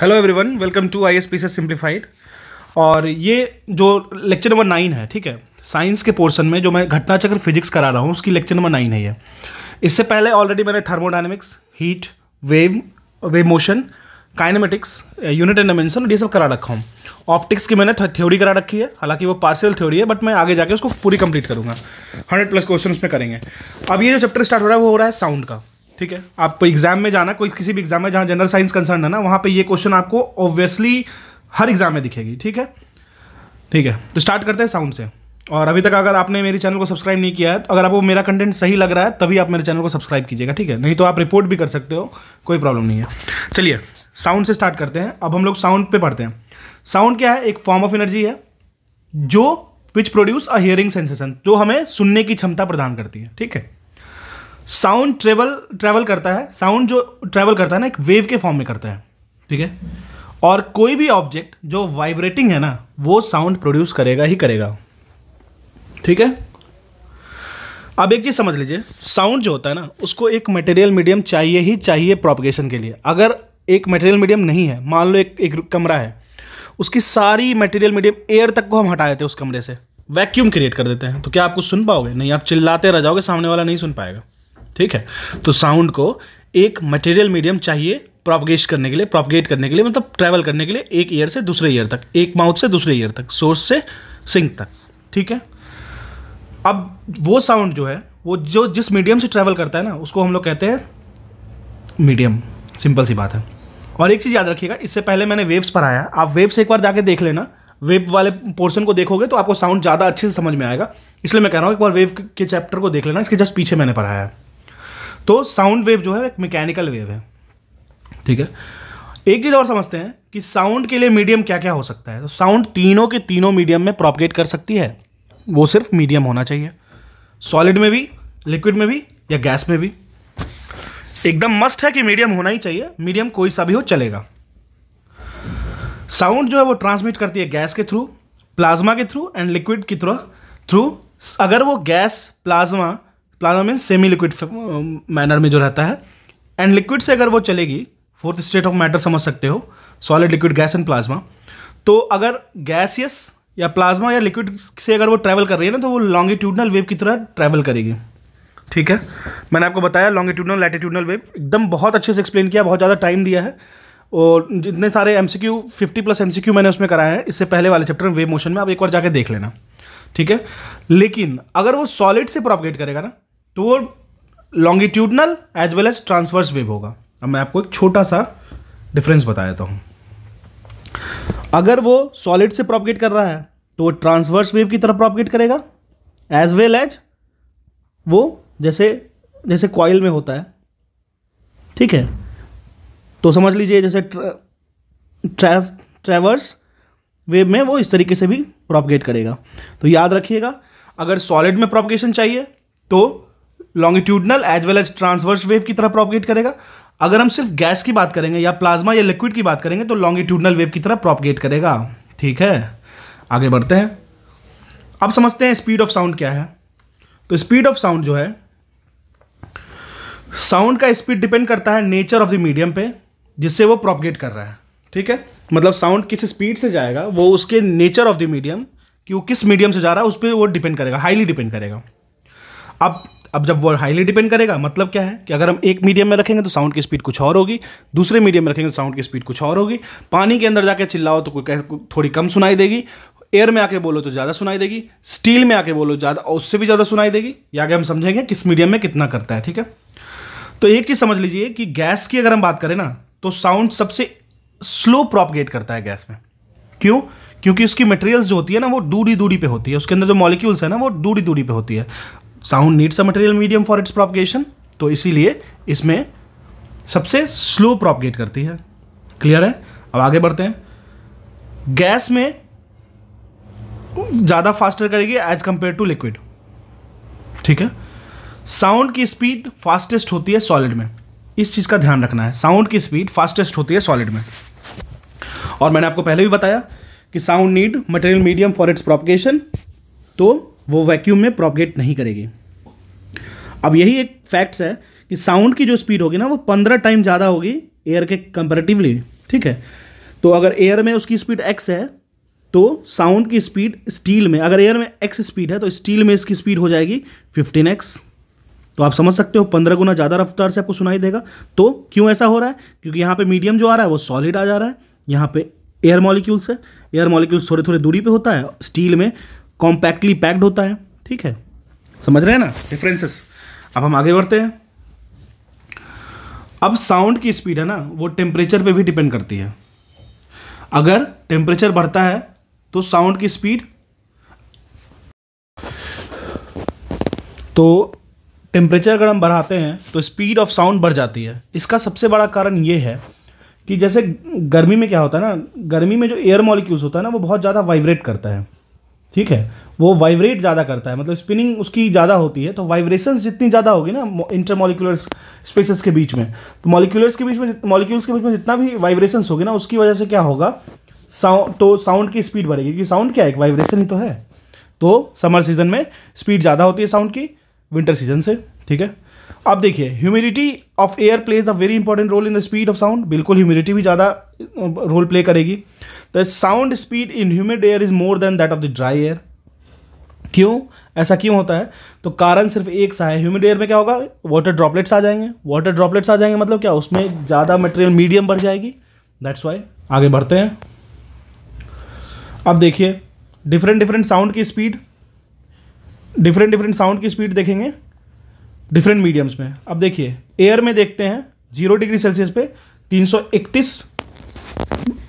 Hello everyone welcome to I S P से simplified और ये जो लेक्चर नंबर नाइन है ठीक है साइंस के पोर्शन में जो मैं घटना चक्र फिजिक्स करा रहा हूँ उसकी लेक्चर नंबर नाइन है ये इससे पहले ऑलरेडी मैंने thermodynamics heat wave wave motion kinematics unit and dimension ये सब करा रखा हूँ ऑप्टिक्स की मैंने थ्योरी करा रखी है हालांकि वो पार्सियल थ्योरी है बट मैं आगे जाके उसको पूरी कंप्लीट करूँगा हंड्रेड प्लस क्वेश्चन उसमें करेंगे अब ये जो चैप्टर स्टार्ट हो रहा है वो हो रहा है साउंड का ठीक है आपको एग्जाम में जाना कोई किसी भी एग्जाम में जहाँ जनरल साइंस कंसर्न है ना वहाँ पे ये क्वेश्चन आपको ऑब्वियसली हर एग्जाम में दिखेगी ठीक है ठीक है तो स्टार्ट करते हैं साउंड से और अभी तक अगर आपने मेरे चैनल को सब्सक्राइब नहीं किया है तो अगर आपको मेरा कंटेंट सही लग रहा है तभी आप मेरे चैनल को सब्सक्राइब कीजिएगा ठीक है नहीं तो आप रिपोर्ट भी कर सकते हो कोई प्रॉब्लम नहीं है चलिए साउंड से स्टार्ट करते हैं अब हम लोग साउंड पे पढ़ते हैं साउंड क्या है एक फॉर्म ऑफ एनर्जी है जो which produce a hearing sensation जो हमें सुनने की क्षमता प्रदान करती है ठीक है साउंड ट्रेवल ट्रैवल करता है साउंड जो ट्रेवल करता है ना एक वेव के फॉर्म में करता है ठीक है और कोई भी ऑब्जेक्ट जो वाइब्रेटिंग है ना वो साउंड प्रोड्यूस करेगा ही करेगा ठीक है अब एक चीज़ समझ लीजिए साउंड जो होता है ना उसको एक मटेरियल मीडियम चाहिए ही चाहिए प्रोपगेशन के लिए अगर एक मटेरियल मीडियम नहीं है मान लो एक एक कमरा है उसकी सारी मटेरियल मीडियम एयर तक को हम हटा देते हैं उस कमरे से वैक्यूम क्रिएट कर देते हैं तो क्या आपको सुन पाओगे नहीं आप चिल्लाते रह जाओगे सामने वाला नहीं सुन पाएगा ठीक है तो साउंड को एक मटेरियल मीडियम चाहिए प्रोपगेट करने के लिए प्रोपगेट करने के लिए मतलब ट्रैवल करने के लिए एक ईयर से दूसरे ईयर तक एक माउथ से दूसरे ईयर तक सोर्स से सिंक तक ठीक है अब वो साउंड जो है वो जो जिस मीडियम से ट्रैवल करता है ना उसको हम लोग कहते हैं मीडियम सिंपल सी बात है और एक चीज़ याद रखिएगा इससे पहले मैंने वेव्स पढ़ाया आप वेव्स एक बार जाके देख लेना वेव वाले पोर्शन को देखोगे तो आपको साउंड ज़्यादा अच्छे से समझ में आएगा इसलिए मैं कह रहा हूँ एक बार वेव के चैप्टर को देख लेना इसके जस्ट पीछे मैंने पढ़ाया है तो साउंड वेव जो है एक मैकेनिकल वेव है ठीक है एक चीज़ और समझते हैं कि साउंड के लिए मीडियम क्या क्या हो सकता है तो साउंड तीनों के तीनों मीडियम में प्रोपगेट कर सकती है वो सिर्फ मीडियम होना चाहिए सॉलिड में भी लिक्विड में भी या गैस में भी एकदम मस्ट है कि मीडियम होना ही चाहिए मीडियम कोई सा भी हो चलेगा साउंड जो है वो ट्रांसमिट करती है गैस के थ्रू प्लाज्मा के थ्रू एंड लिक्विड के थ्रू थ्रू अगर वो गैस प्लाज्मा प्लाज्मा में सेमी लिक्विड मैनर में जो रहता है एंड लिक्विड से अगर वो चलेगी फोर्थ स्टेट ऑफ मैटर समझ सकते हो solid liquid gas and plasma तो अगर गैसियस या प्लाज्मा या लिक्विड से अगर वो ट्रैवल कर रही है ना तो वो लॉन्गिट्यूडनल वेव की तरह ट्रैवल करेगी ठीक है मैंने आपको बताया लॉन्गिट्यूडनल लैटिट्यूडनल वेव एकदम बहुत अच्छे से एक्सप्लेन किया बहुत ज़्यादा टाइम दिया है और जितने सारे M C Q fifty plus M C Q मैंने उसमें कराया है इससे पहले वाले चैप्टर में वेव मोशन में आप एक बार जाके देख लेना ठीक है लेकिन अगर वो सॉलिड से प्रोपगेट करेगा ना तो वो longitudinal as well as transverse wave होगा अब मैं आपको एक छोटा सा डिफरेंस बता देता हूँ अगर वो सॉलिड से प्रॉपगेट कर रहा है तो वो ट्रांसवर्स वेव की तरफ प्रॉपगेट करेगा एज वेल एज वो जैसे जैसे कॉयल में होता है ठीक है तो समझ लीजिए जैसे ट्रेवर्स वेव में वो इस तरीके से भी प्रॉपगेट करेगा तो याद रखिएगा अगर सॉलिड में प्रॉपगेशन चाहिए तो longitudinal as well as transverse wave की तरह प्रोपगेट करेगा अगर हम सिर्फ गैस की बात करेंगे या प्लाज्मा या लिक्विड की बात करेंगे तो लॉन्गिट्यूडनल वेव की तरह प्रोपगेट करेगा ठीक है आगे बढ़ते हैं अब समझते हैं स्पीड ऑफ साउंड क्या है तो स्पीड ऑफ साउंड जो है साउंड का स्पीड डिपेंड करता है नेचर ऑफ द मीडियम पे जिससे वो प्रोपगेट कर रहा है ठीक है मतलब साउंड किस स्पीड से जाएगा वो उसके नेचर ऑफ द मीडियम कि वो किस मीडियम से जा रहा है उस पर वो डिपेंड करेगा हाईली डिपेंड करेगा अब अब जब वो हाईली डिपेंड करेगा मतलब क्या है कि अगर हम एक मीडियम में रखेंगे तो साउंड की स्पीड कुछ और होगी दूसरे मीडियम में रखेंगे तो साउंड की स्पीड कुछ और होगी पानी के अंदर जाके चिल्लाओ तो कोई थोड़ी कम सुनाई देगी एयर में आके बोलो तो ज़्यादा सुनाई देगी स्टील में आके बोलो ज़्यादा उससे भी ज़्यादा सुनाई देगी या आगे हम समझेंगे किस मीडियम में कितना करता है ठीक है तो एक चीज़ समझ लीजिए कि गैस की अगर हम बात करें ना तो साउंड सबसे स्लो प्रॉपगेट करता है गैस में क्यों क्योंकि उसकी मटेरियल्स जो होती है ना वो दूरी दूरी पे होती है उसके अंदर जो मॉलिक्यूल्स है ना वो दूरी दूरी पे होती है sound needs a material medium for its propagation तो इसीलिए इसमें सबसे स्लो प्रोपगेट करती है क्लियर है अब आगे बढ़ते हैं गैस में ज़्यादा फास्टर करेगी एज कंपेयर टू लिक्विड ठीक है साउंड की स्पीड फास्टेस्ट होती है सॉलिड में इस चीज़ का ध्यान रखना है साउंड की स्पीड फास्टेस्ट होती है सॉलिड में और मैंने आपको पहले भी बताया कि sound need material medium for its propagation तो वो वैक्यूम में प्रोपगेट नहीं करेगी अब यही एक फैक्ट्स है कि साउंड की जो स्पीड होगी ना वो पंद्रह टाइम ज़्यादा होगी एयर के कंपेरेटिवली ठीक है तो अगर एयर में उसकी स्पीड एक्स है तो साउंड की स्पीड स्टील में अगर एयर में एक्स स्पीड है तो स्टील में इसकी स्पीड हो जाएगी फिफ्टीन एक्स तो आप समझ सकते हो पंद्रह गुना ज़्यादा रफ्तार से आपको सुनाई देगा तो क्यों ऐसा हो रहा है क्योंकि यहाँ पे मीडियम जो आ रहा है वो सॉलिड आ जा रहा है यहाँ पे एयर मॉलिक्यूल्स है एयर मॉलिक्यूल्स थोड़े थोड़े दूरी पे होता है स्टील में कॉम्पैक्टली पैक्ड होता है ठीक है समझ रहे हैं ना डिफरेंसेस अब हम आगे बढ़ते हैं अब साउंड की स्पीड है ना वो टेम्परेचर पे भी डिपेंड करती है अगर टेम्परेचर बढ़ता है तो साउंड की स्पीड तो टेम्परेचर अगर हम बढ़ाते हैं तो स्पीड ऑफ साउंड बढ़ जाती है इसका सबसे बड़ा कारण ये है कि जैसे गर्मी में क्या होता है ना गर्मी में जो एयर मॉलिक्यूल्स होता है ना वो बहुत ज़्यादा वाइब्रेट करता है ठीक है वो वाइब्रेट ज़्यादा करता है मतलब स्पिनिंग उसकी ज़्यादा होती है तो वाइब्रेशंस जितनी ज़्यादा होगी ना इंटरमोलिकुलर स्पेसेस के बीच में तो मोलिकुलर्स के बीच में मॉलिक्यूल्स के बीच में जितना भी वाइब्रेशंस होगी ना उसकी वजह से क्या होगा साउंड तो साउंड की स्पीड बढ़ेगी क्योंकि साउंड क्या है एक वाइब्रेशन ही तो है तो समर सीजन में स्पीड ज़्यादा होती है साउंड की विंटर सीजन से ठीक है अब देखिए humidity of air plays a very important role in the speed of sound बिल्कुल ह्यूमिडिटी भी ज़्यादा रोल प्ले करेगी the sound speed in humid air is more than that of the dry air क्यों ऐसा क्यों होता है तो कारण सिर्फ एक सा है ह्यूमिड एयर में क्या होगा वाटर ड्रॉपलेट्स आ जाएंगे वाटर ड्रॉपलेट्स आ जाएंगे मतलब क्या उसमें ज़्यादा मटेरियल मीडियम बढ़ जाएगी दैट्स वाई आगे बढ़ते हैं अब देखिए डिफरेंट डिफरेंट साउंड की स्पीड डिफरेंट डिफरेंट साउंड की स्पीड देखेंगे डिफरेंट मीडियम्स में अब देखिए एयर में देखते हैं जीरो डिग्री सेल्सियस पे तीन सौ इकतीस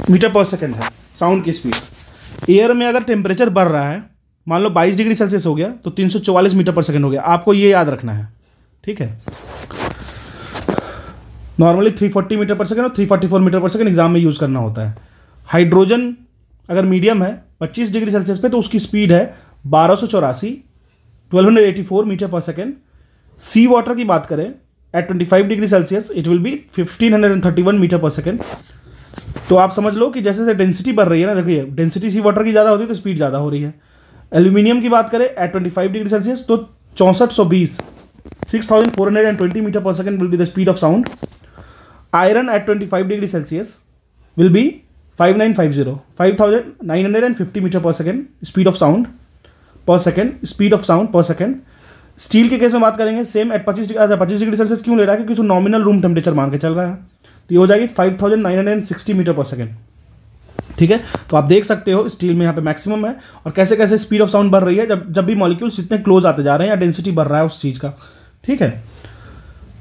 मीटर पर सेकेंड है साउंड की स्पीड एयर में अगर टेम्परेचर बढ़ रहा है मान लो 22 डिग्री सेल्सियस हो गया तो 344 मीटर पर सेकेंड हो गया आपको ये याद रखना है ठीक है नॉर्मली 340 मीटर पर सेकेंड और 344 मीटर पर सेकेंड एग्जाम में यूज़ करना होता है हाइड्रोजन अगर मीडियम है 25 डिग्री सेल्सियस पे तो उसकी स्पीड है बारह सौ चौरासी twelve metre per second sea water की बात करें at 25 degree Celsius it will be 1531 metre per second तो आप समझ लो कि जैसे जैसे डेंसिटी बढ़ रही है ना देखिए डेंसिटी सी वाटर की ज़्यादा होती है तो स्पीड ज़्यादा हो रही है एल्यूमिनियम की बात करें at twenty five degree Celsius तो चौंसठ सौ बीस six thousand four hundred and twenty metre per second will be the speed of sound iron at twenty five degree Celsius will be five nine five zero five thousand nine hundred and fifty metre per second speed of sound per second speed of sound per second steel के case में बात करेंगे same at पच्चीस अच्छा, पच्चीस degree Celsius क्यों ले रहा है क्योंकि नॉमिनल रूम टेम्परेचर मान के चल रहा है तो ये हो जाएगी 5960 मीटर पर सेकेंड ठीक है तो आप देख सकते हो स्टील में यहाँ पे मैक्सिमम है और कैसे कैसे स्पीड ऑफ साउंड बढ़ रही है जब जब भी मॉलिक्यूल्स इतने क्लोज आते जा रहे हैं या डेंसिटी बढ़ रहा है उस चीज़ का ठीक है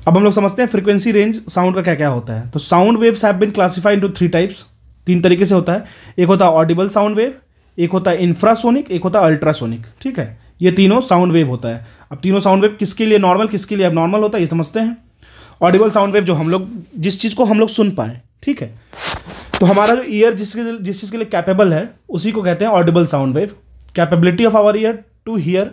अब हम लोग समझते हैं फ्रीक्वेंसी रेंज साउंड का क्या क्या होता है तो sound waves have been classified into three types तीन तरीके से होता है एक होता है ऑडिबल साउंड वेव एक होता है इंफ्रासोनिक एक होता है अल्ट्रासोनिक ठीक है ये तीनों साउंड वेव होता है अब तीनों साउंड वेव किसके लिए नॉर्मल किसके लिए अब नॉर्मल होता है ये समझते हैं ऑडिबल साउंड वेव जो हम लोग जिस चीज़ को हम लोग सुन पाए ठीक है तो हमारा जो ईयर जिसके जिस चीज़ के लिए कैपेबल है उसी को कहते हैं audible sound wave capability of our ear to hear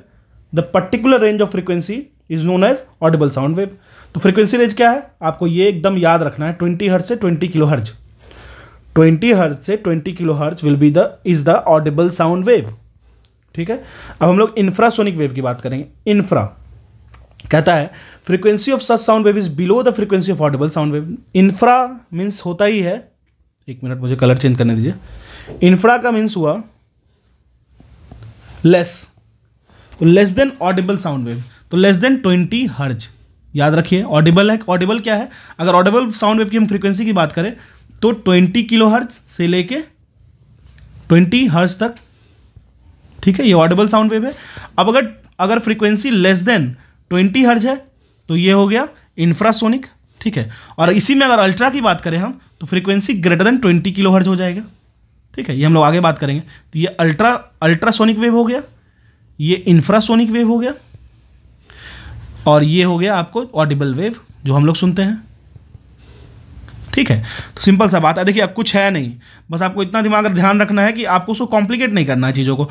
the particular range of frequency is known as audible sound wave तो फ्रीक्वेंसी रेंज क्या है आपको ये एकदम याद रखना है ट्वेंटी हर्ज से ट्वेंटी किलो हर्ज ट्वेंटी हर्ज से twenty kilo hertz will be the is the audible sound wave ठीक है अब हम लोग इंफ्रासोनिक वेव की बात करेंगे इंफ्रा कहता है frequency of such sound wave is below the frequency of audible sound wave infra means होता ही है एक मिनट मुझे कलर चेंज करने दीजिए इंफ्रा का मीन्स हुआ less less than audible sound wave तो लेस देन ट्वेंटी हर्ज याद रखिए ऑडिबल है ऑडिबल क्या है अगर ऑडिबल साउंड वेव की हम फ्रीक्वेंसी की बात करें तो ट्वेंटी किलो हर्ज से लेके ट्वेंटी हर्ज तक ठीक है ये ऑडिबल साउंड वेव है अब अगर अगर फ्रीक्वेंसी लेस देन ट्वेंटी हर्ज है तो ये हो गया इंफ्रासोनिक ठीक है और इसी में अगर अल्ट्रा की बात करें हम तो frequency greater than twenty kilo hertz हो जाएगा ठीक है ये हम लोग आगे बात करेंगे तो ये अल्ट्रा अल्ट्रासोनिक वेव हो गया ये इंफ्रासोनिक वेव हो गया और ये हो गया आपको ऑडिबल वेव जो हम लोग सुनते हैं ठीक है तो सिंपल सा बात है देखिए अब कुछ है नहीं बस आपको इतना दिमाग ध्यान रखना है कि आपको उसको कॉम्प्लिकेट नहीं करना है चीज़ों को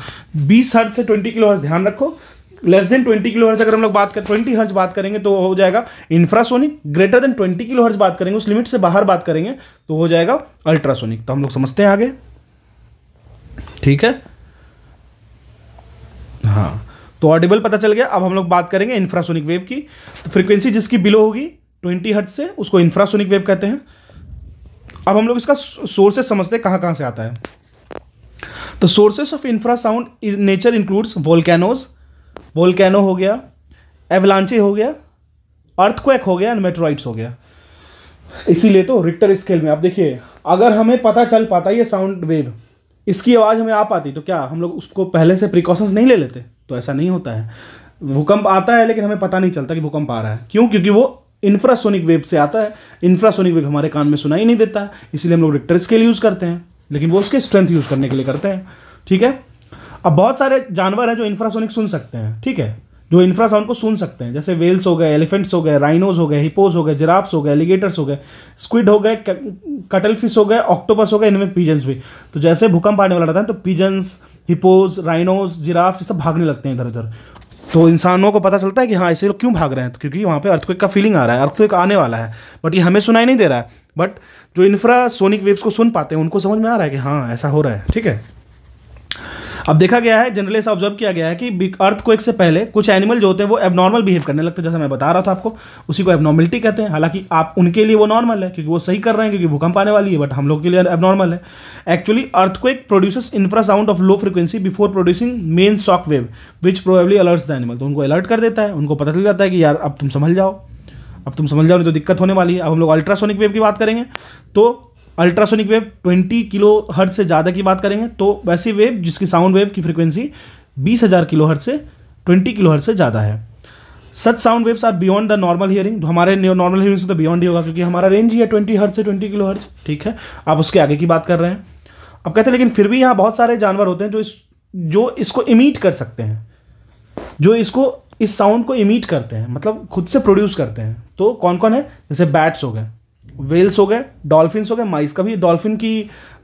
20 हर्ट से 20 किलो हर्ट ध्यान रखो लेस देन ट्वेंटी किलो हर्ज अगर हम लोग बात कर ट्वेंटी हर्ज बात करेंगे तो हो जाएगा infrasonic greater than 20 kilo hertz बात करेंगे उस लिमिट से बाहर बात करेंगे तो हो जाएगा अल्ट्रासोनिक तो हम लोग समझते हैं आगे ठीक है हाँ तो ऑडिबल पता चल गया अब हम लोग बात करेंगे इंफ्रासोनिक वेव की तो फ्रीक्वेंसी जिसकी बिलो होगी ट्वेंटी हर्ट से उसको इंफ्रासोनिक वेव कहते हैं अब हम लोग इसका सोर्सेस समझते हैं कहां कहां से आता है तो sources of infrasound nature includes volcanoes volcano हो गया एवलांचे हो गया अर्थक्वेक हो गया एंड हो गया इसीलिए तो रिक्टर स्केल में आप देखिए अगर हमें पता चल पाता ये साउंड वेव इसकी आवाज़ हमें आ पाती तो क्या हम लोग उसको पहले से प्रिकॉशंस नहीं ले लेते तो ऐसा नहीं होता है भूकंप आता है लेकिन हमें पता नहीं चलता कि भूकंप आ रहा है क्यों क्योंकि वो इंफ्रासोनिक वेव से आता है इंफ्रासोनिक वेव हमारे कान में सुनाई नहीं देता इसलिए हम लोग रिक्टर स्केल यूज़ करते हैं लेकिन वो उसके स्ट्रेंथ यूज़ करने के लिए करते हैं ठीक है अब बहुत सारे जानवर हैं जो इंफ्रासोनिक सुन सकते हैं ठीक है जो इंफ्रासाउंड को सुन सकते हैं जैसे वेल्स हो गए एलिफेंट्स हो गए राइनोज हो गए हिपोज हो गए जिराफ्स हो गए एलिगेटर्स हो गए स्क्विड हो गए कटल फिश हो गए ऑक्टोपस हो गए इनमें पीजेंस भी तो जैसे भूकंप आने वाला रहता है तो पीजेंस हिपोज राइनोज जिराफ्स ये सब भागने लगते हैं इधर उधर तो इंसानों को पता चलता है कि हाँ ऐसे लोग क्यों भाग रहे हैं तो क्योंकि वहाँ पर अर्थक्वेक का फीलिंग आ रहा है अर्थक्वेक आने वाला है बट ये हमें सुनाई नहीं दे रहा है बट जो इंफ्रासोनिक वेव्स को सुन पाते हैं उनको समझ में आ रहा है कि हाँ ऐसा हो रहा है ठीक है अब देखा गया है जनरली ऐसा ऑब्जर्व किया गया है कि अर्थ को एक से पहले कुछ एनिमल जो होते हैं वो एबनॉर्मल बिहेव करने लगते हैं जैसा मैं बता रहा था आपको उसी को एबनॉर्मलिटी कहते हैं हालांकि आप उनके लिए वो नॉर्मल है क्योंकि वो सही कर रहे हैं क्योंकि भूकंप आने वाली है बट हम लोग के लिए एबनॉर्मल है एक्चुअली अर्थ को एक produces infrasound of low frequency before producing main shock wave which probably alerts the animal तो उनको अलर्ट कर देता है उनको पता चल जाता है कि यार अब तुम समझ जाओ अब तुम समझ जाओ नहीं तो दिक्कत होने वाली है अब हम लोग अल्ट्रासोनिक वेव की बात करेंगे तो अल्ट्रासोनिक वेव 20 किलो हर्ट से ज़्यादा की बात करेंगे तो वैसी वेव जिसकी साउंड वेव की फ्रिक्वेंसी बीस हज़ार किलो हर्ट से ट्वेंटी किलो हर्ट से ज़्यादा है such sound waves are beyond the normal hearing तो हमारे नॉर्मल हियरिंग से तो बियॉन्ड ही होगा क्योंकि हमारा रेंज ही है ट्वेंटी हर्ट से ट्वेंटी किलो हर्ट ठीक है आप उसके आगे की बात कर रहे हैं अब कहते हैं लेकिन फिर भी यहाँ बहुत सारे जानवर होते हैं जो इस जो इसको इमीट कर सकते हैं जो इसको इस साउंड को इमीट करते हैं मतलब खुद से प्रोड्यूस करते हैं तो कौन कौन है जैसे बैट्स हो गए वेल्स हो गए डॉल्फिन हो गए माइस कभी डॉल्फिन की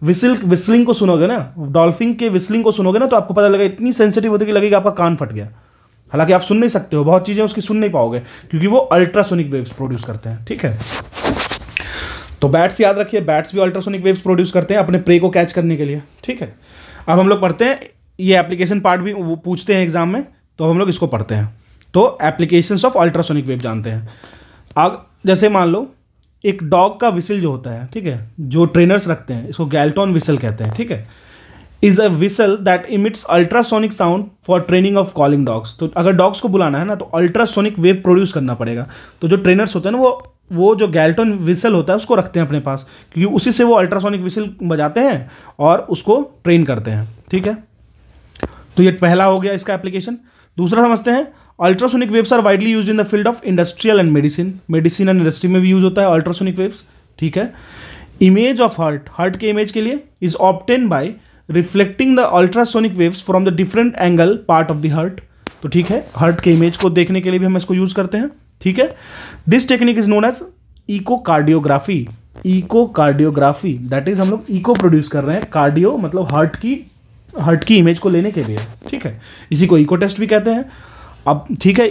विसिल विस्लिंग को सुनोगे ना डॉल्फिन के विस्लिंग को सुनोगे ना तो आपको पता लगेगा इतनी सेंसिटिव होती है कि लगेगा आपका कान फट गया हालांकि आप सुन नहीं सकते हो बहुत चीज़ें उसकी सुन नहीं पाओगे क्योंकि वो अल्ट्रासोनिक वेव्स प्रोड्यूस करते हैं ठीक है तो बैट्स याद रखिए बैट्स भी अल्ट्रासोनिक वेव्स प्रोड्यूस करते हैं अपने प्रे को कैच करने के लिए ठीक है अब हम लोग पढ़ते हैं ये एप्लीकेशन पार्ट भी वो पूछते हैं एग्जाम में तो हम लोग इसको पढ़ते हैं तो एप्लीकेशंस ऑफ अल्ट्रासोनिक वेव जानते हैं अब जैसे मान लो एक डॉग का विसल जो होता है ठीक है जो ट्रेनर्स रखते हैं इसको गैल्टॉन विसल कहते हैं ठीक है is a whistle that emits ultrasonic sound for training of calling dogs तो अगर डॉग्स को बुलाना है ना तो अल्ट्रासोनिक वेव प्रोड्यूस करना पड़ेगा तो जो ट्रेनर्स होते हैं ना वो वो जो गैल्टॉन विसल होता है उसको रखते हैं अपने पास क्योंकि उसी से वो अल्ट्रासोनिक विसल बजाते हैं और उसको ट्रेन करते हैं ठीक है तो ये पहला हो गया इसका एप्लीकेशन दूसरा समझते हैं ultrasonic waves are widely use in the field of industrial and medicine medicine and industry में भी यूज होता है अल्ट्रासोनिक वेव्स ठीक है इमेज ऑफ हार्ट हार्ट के इमेज के लिए is obtain by reflecting the ultrasonic waves from the different angle part of the heart तो ठीक है हार्ट के इमेज को देखने के लिए भी हम इसको यूज करते हैं ठीक है this technique is known as echo cardiography echo cardiography that is हम लोग इको प्रोड्यूस कर रहे हैं कार्डियो मतलब हार्ट की हार्ट की इमेज को लेने के लिए ठीक है इसी को इको टेस्ट भी कहते हैं अब ठीक है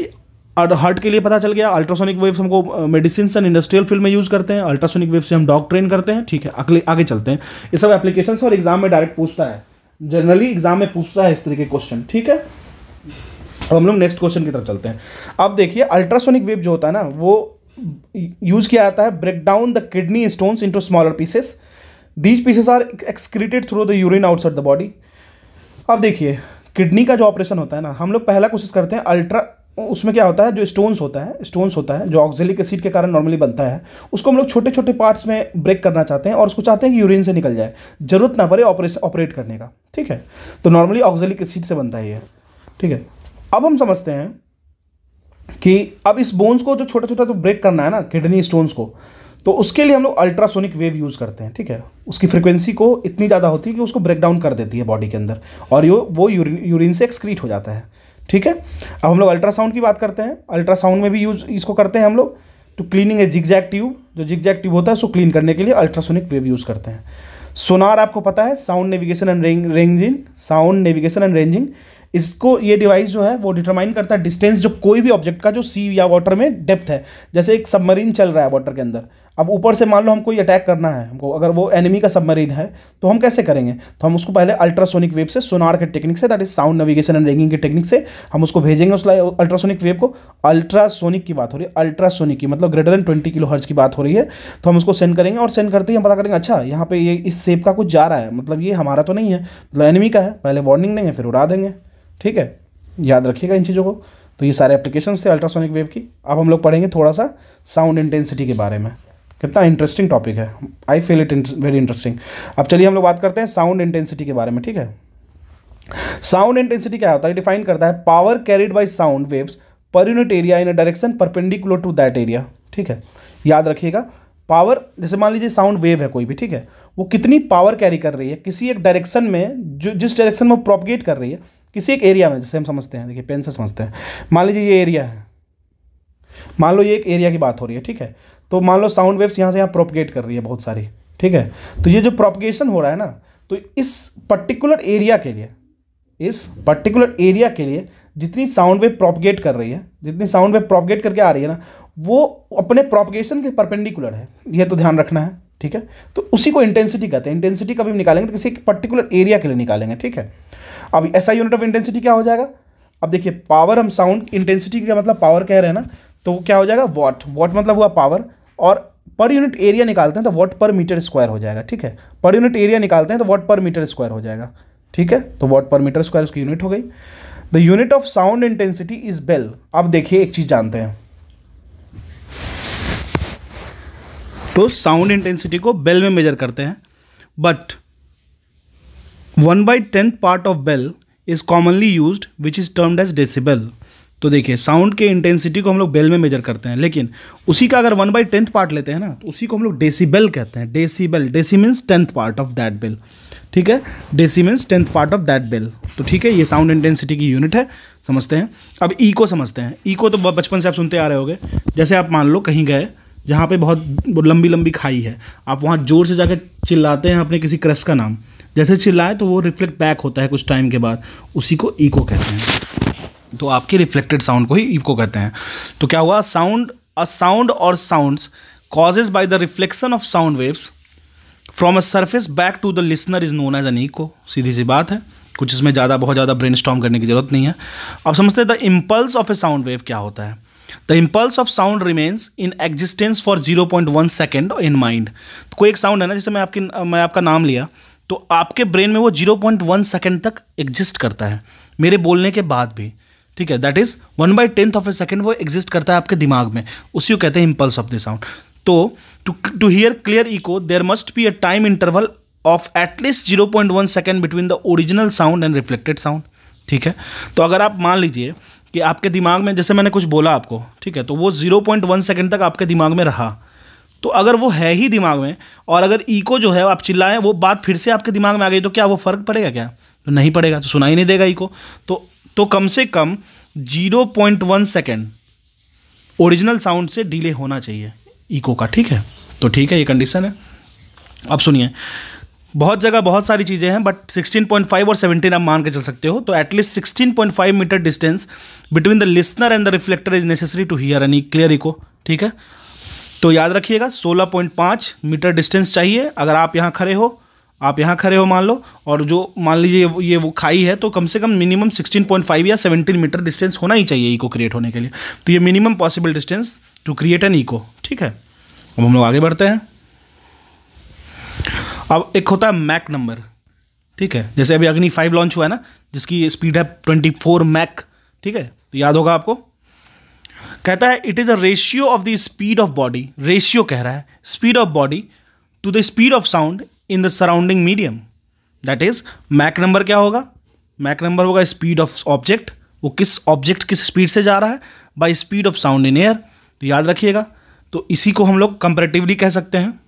और हार्ट के लिए पता चल गया अल्ट्रासोनिक वेव्स हमको मेडिसिन एंड इंडस्ट्रियल फील्ड में यूज़ करते हैं अल्ट्रासोनिक वेव से हम डॉग ट्रेन करते हैं ठीक है अगले आगे चलते हैं ये सब एप्लीकेशन और एग्जाम में डायरेक्ट पूछता है जनरली एग्जाम में पूछता है इस तरह के क्वेश्चन ठीक है अब हम लोग नेक्स्ट क्वेश्चन की तरफ चलते हैं अब देखिए अल्ट्रासोनिक वेव जो होता है ना वो यूज किया जाता है break down the kidney stones to smaller pieces these pieces are excreted through the urine outside the body अब देखिए किडनी का जो ऑपरेशन होता है ना हम लोग पहला कोशिश करते हैं अल्ट्रा उसमें क्या होता है जो स्टोन्स होता है स्टोन्स होता है जो ऑक्जेलिक एसिड के कारण नॉर्मली बनता है उसको हम लोग छोटे छोटे पार्ट्स में ब्रेक करना चाहते हैं और उसको चाहते हैं कि यूरिन से निकल जाए जरूरत ना पड़े ऑपरेशन ऑपरेट करने का ठीक है तो नॉर्मली ऑक्जेलिक एसिड से बनता ही है ठीक है अब हम समझते हैं कि अब इस बोन्स को जो छोटा छोटा तो ब्रेक करना है ना किडनी स्टोन्स को तो उसके लिए हम लोग अल्ट्रासोनिक वेव यूज़ करते हैं ठीक है उसकी फ्रिक्वेंसी को इतनी ज़्यादा होती है कि उसको ब्रेक डाउन कर देती है बॉडी के अंदर और यो वो यूरिन यूरिन से एक्सक्रीट हो जाता है ठीक है अब हम लोग अल्ट्रासाउंड की बात करते हैं अल्ट्रासाउंड में भी यूज इसको करते हैं हम लोग तो क्लीनिंग ए जिगजैक ट्यूब जो जिगजैक ट्यूब होता है उसको क्लीन करने के लिए अल्ट्रासोनिक वेव यूज़ करते हैं सोनार आपको पता है sound navigation and ranging sound navigation and ranging इसको ये डिवाइस जो है वो डिटरमाइन करता है डिस्टेंस जो कोई भी ऑब्जेक्ट का जो सी या वाटर में डेप्थ है जैसे एक सबमरीन चल रहा है वाटर के अंदर अब ऊपर से मान लो हमको ये अटैक करना है हमको अगर वो एनिमी का सबमरीन है तो हम कैसे करेंगे तो हम उसको पहले अल्ट्रासोनिक वेव से सोनार के टेक्निक से that is sound navigation and ranging के टेक्निक से हम उसको भेजेंगे उस अल्ट्रासोनिक वेव को अल्ट्रासोनिक की बात हो रही है अल्ट्रासोनिक की मतलब ग्रेटर देन ट्वेंटी किलो हर्ज की बात हो रही है तो हम उसको सेंड करेंगे और सेंड करते ही हम पता करेंगे अच्छा यहाँ पर ये इस सेप का कुछ जा रहा है मतलब ये हमारा तो नहीं है मतलब एनिमी का है पहले वार्निंग देंगे फिर उड़ा देंगे ठीक है याद रखिएगा इन चीज़ों को तो ये सारे एप्लीकेशंस थे अल्ट्रासोनिक वेव की अब हम लोग पढ़ेंगे थोड़ा सा साउंड इंटेंसिटी के बारे में कितना इंटरेस्टिंग टॉपिक है I feel it very interesting अब चलिए हम लोग बात करते हैं साउंड इंटेंसिटी के बारे में ठीक है साउंड इंटेंसिटी क्या होता है डिफाइन करता है power carried by sound waves per unit area in a direction perpendicular to that area ठीक है याद रखिएगा पावर जैसे मान लीजिए साउंड वेव है कोई भी ठीक है वो कितनी पावर कैरी कर रही है किसी एक डायरेक्शन में जो जिस डायरेक्शन में वो प्रोपगेट कर रही है किसी एक एरिया में जैसे हम समझते हैं देखिए पेन से समझते हैं मान लीजिए ये एरिया है मान लो ये एक एरिया की बात हो रही है ठीक है तो मान लो साउंड वेव्स यहाँ से यहाँ प्रोपगेट कर रही है बहुत सारी ठीक है तो ये जो प्रोपगेशन हो रहा है ना तो इस पर्टिकुलर एरिया के लिए इस पर्टिकुलर एरिया के लिए जितनी साउंड वेव प्रोपगेट कर रही है जितनी साउंड वेव प्रोपगेट करके आ रही है ना वो अपने प्रोपगेशन के परपेंडिकुलर है यह तो ध्यान रखना है ठीक है तो उसी को इंटेंसिटी कहते हैं इंटेंसिटी कभी निकालेंगे तो किसी पर्टिकुलर एरिया के लिए निकालेंगे ठीक है अब ऐसा यूनिट ऑफ इंटेंसिटी क्या हो जाएगा अब देखिए पावर हम साउंड इंटेंसिटी का मतलब पावर कह रहे हैं ना तो क्या हो जाएगा वॉट वॉट मतलब हुआ पावर और पर यूनिट एरिया निकालते हैं तो वॉट पर मीटर स्क्वायर हो जाएगा ठीक है पर यूनिट एरिया निकालते हैं तो वॉट पर मीटर स्क्वायर हो जाएगा ठीक है तो वॉट पर मीटर स्क्वायर उसकी यूनिट हो गई the unit of sound intensity is bel अब देखिए एक चीज़ जानते हैं तो साउंड इंटेंसिटी को बेल में मेजर करते हैं but one by tenth part of bel is commonly use which is termed as decibel तो देखिए साउंड के इंटेंसिटी को हम लोग बेल में मेजर करते हैं लेकिन उसी का अगर वन बाई टेंथ पार्ट लेते हैं ना तो उसी को हम लोग डेसीबेल कहते हैं decibel deci means tenth part of that bel ठीक है deci means tenth part of that bel तो ठीक है ये साउंड इंटेंसिटी की यूनिट है समझते हैं अब ई e को समझते हैं ई e को तो बचपन से आप सुनते आ रहे होगे जैसे आप मान लो कहीं गए जहाँ पे बहुत लंबी लंबी खाई है आप वहाँ जोर से जाकर चिल्लाते हैं अपने किसी क्रश का नाम जैसे चिल्लाए तो वो रिफ्लेक्ट बैक होता है कुछ टाइम के बाद उसी को ईको e कहते हैं तो आपके रिफ्लेक्टेड साउंड को ही इको कहते हैं तो क्या हुआ साउंड अ साउंड और sounds causes by the reflection of sound waves from a surface back to the listener is known as an echo सीधी सी बात है कुछ इसमें ज़्यादा बहुत ज़्यादा ब्रेन स्टॉम करने की ज़रूरत नहीं है अब समझते हैं the impulse of a sound wave क्या होता है the impulse of sound remains in existence for zero point one second in mind कोई एक साउंड है ना जैसे मैं आपकी मैं आपका नाम लिया तो आपके ब्रेन में वो जीरो पॉइंट वन सेकेंड तक एग्जिस्ट करता है मेरे बोलने के बाद भी ठीक है that is one by tenth of a second वो एग्जिस्ट करता है आपके दिमाग में उसी को कहते हैं इम्पल्स ऑफ द साउंड तो to to hear clear echo there must be a time interval of at least zero point one second between the original sound and reflected sound ठीक है तो अगर आप मान लीजिए कि आपके दिमाग में जैसे मैंने कुछ बोला आपको ठीक है तो वो जीरो पॉइंट वन सेकेंड तक आपके दिमाग में रहा तो अगर वो है ही दिमाग में और अगर ईको जो है आप चिल्लाएं वो बात फिर से आपके दिमाग में आ गई तो क्या वो फ़र्क पड़ेगा क्या तो नहीं पड़ेगा तो सुनाई नहीं देगा ईको तो तो कम से कम 0.1 सेकेंड ओरिजिनल साउंड से डिले होना चाहिए इको का ठीक है तो ठीक है ये कंडीशन है अब सुनिए बहुत जगह बहुत सारी चीज़ें हैं बट 16.5 और 17 आप मान के चल सकते हो तो at least 16.5 metre distance between the listener and the reflector is necessary to hear any clear echo ठीक है तो याद रखिएगा 16.5 मीटर डिस्टेंस चाहिए अगर आप यहाँ खड़े हो आप यहाँ खड़े हो मान लो और जो मान लीजिए ये वो खाई है तो कम से कम मिनिमम 16.5 या 17 मीटर डिस्टेंस होना ही चाहिए इको क्रिएट होने के लिए तो ये minimum possible distance to create an echo ठीक है अब हम लोग आगे बढ़ते हैं अब एक होता है मैक नंबर ठीक है जैसे अभी अग्नि फाइव लॉन्च हुआ है ना जिसकी स्पीड है ट्वेंटी फोर मैक ठीक है तो याद होगा आपको कहता है it is a ratio of the speed of body ratio कह रहा है speed of body to the speed of sound in the surrounding medium that is Mach number क्या होगा मैक नंबर होगा स्पीड ऑफ ऑब्जेक्ट वो किस object किस speed से जा रहा है by speed of sound in air तो याद रखिएगा तो इसी को हम लोग कंपेरेटिवली कह सकते हैं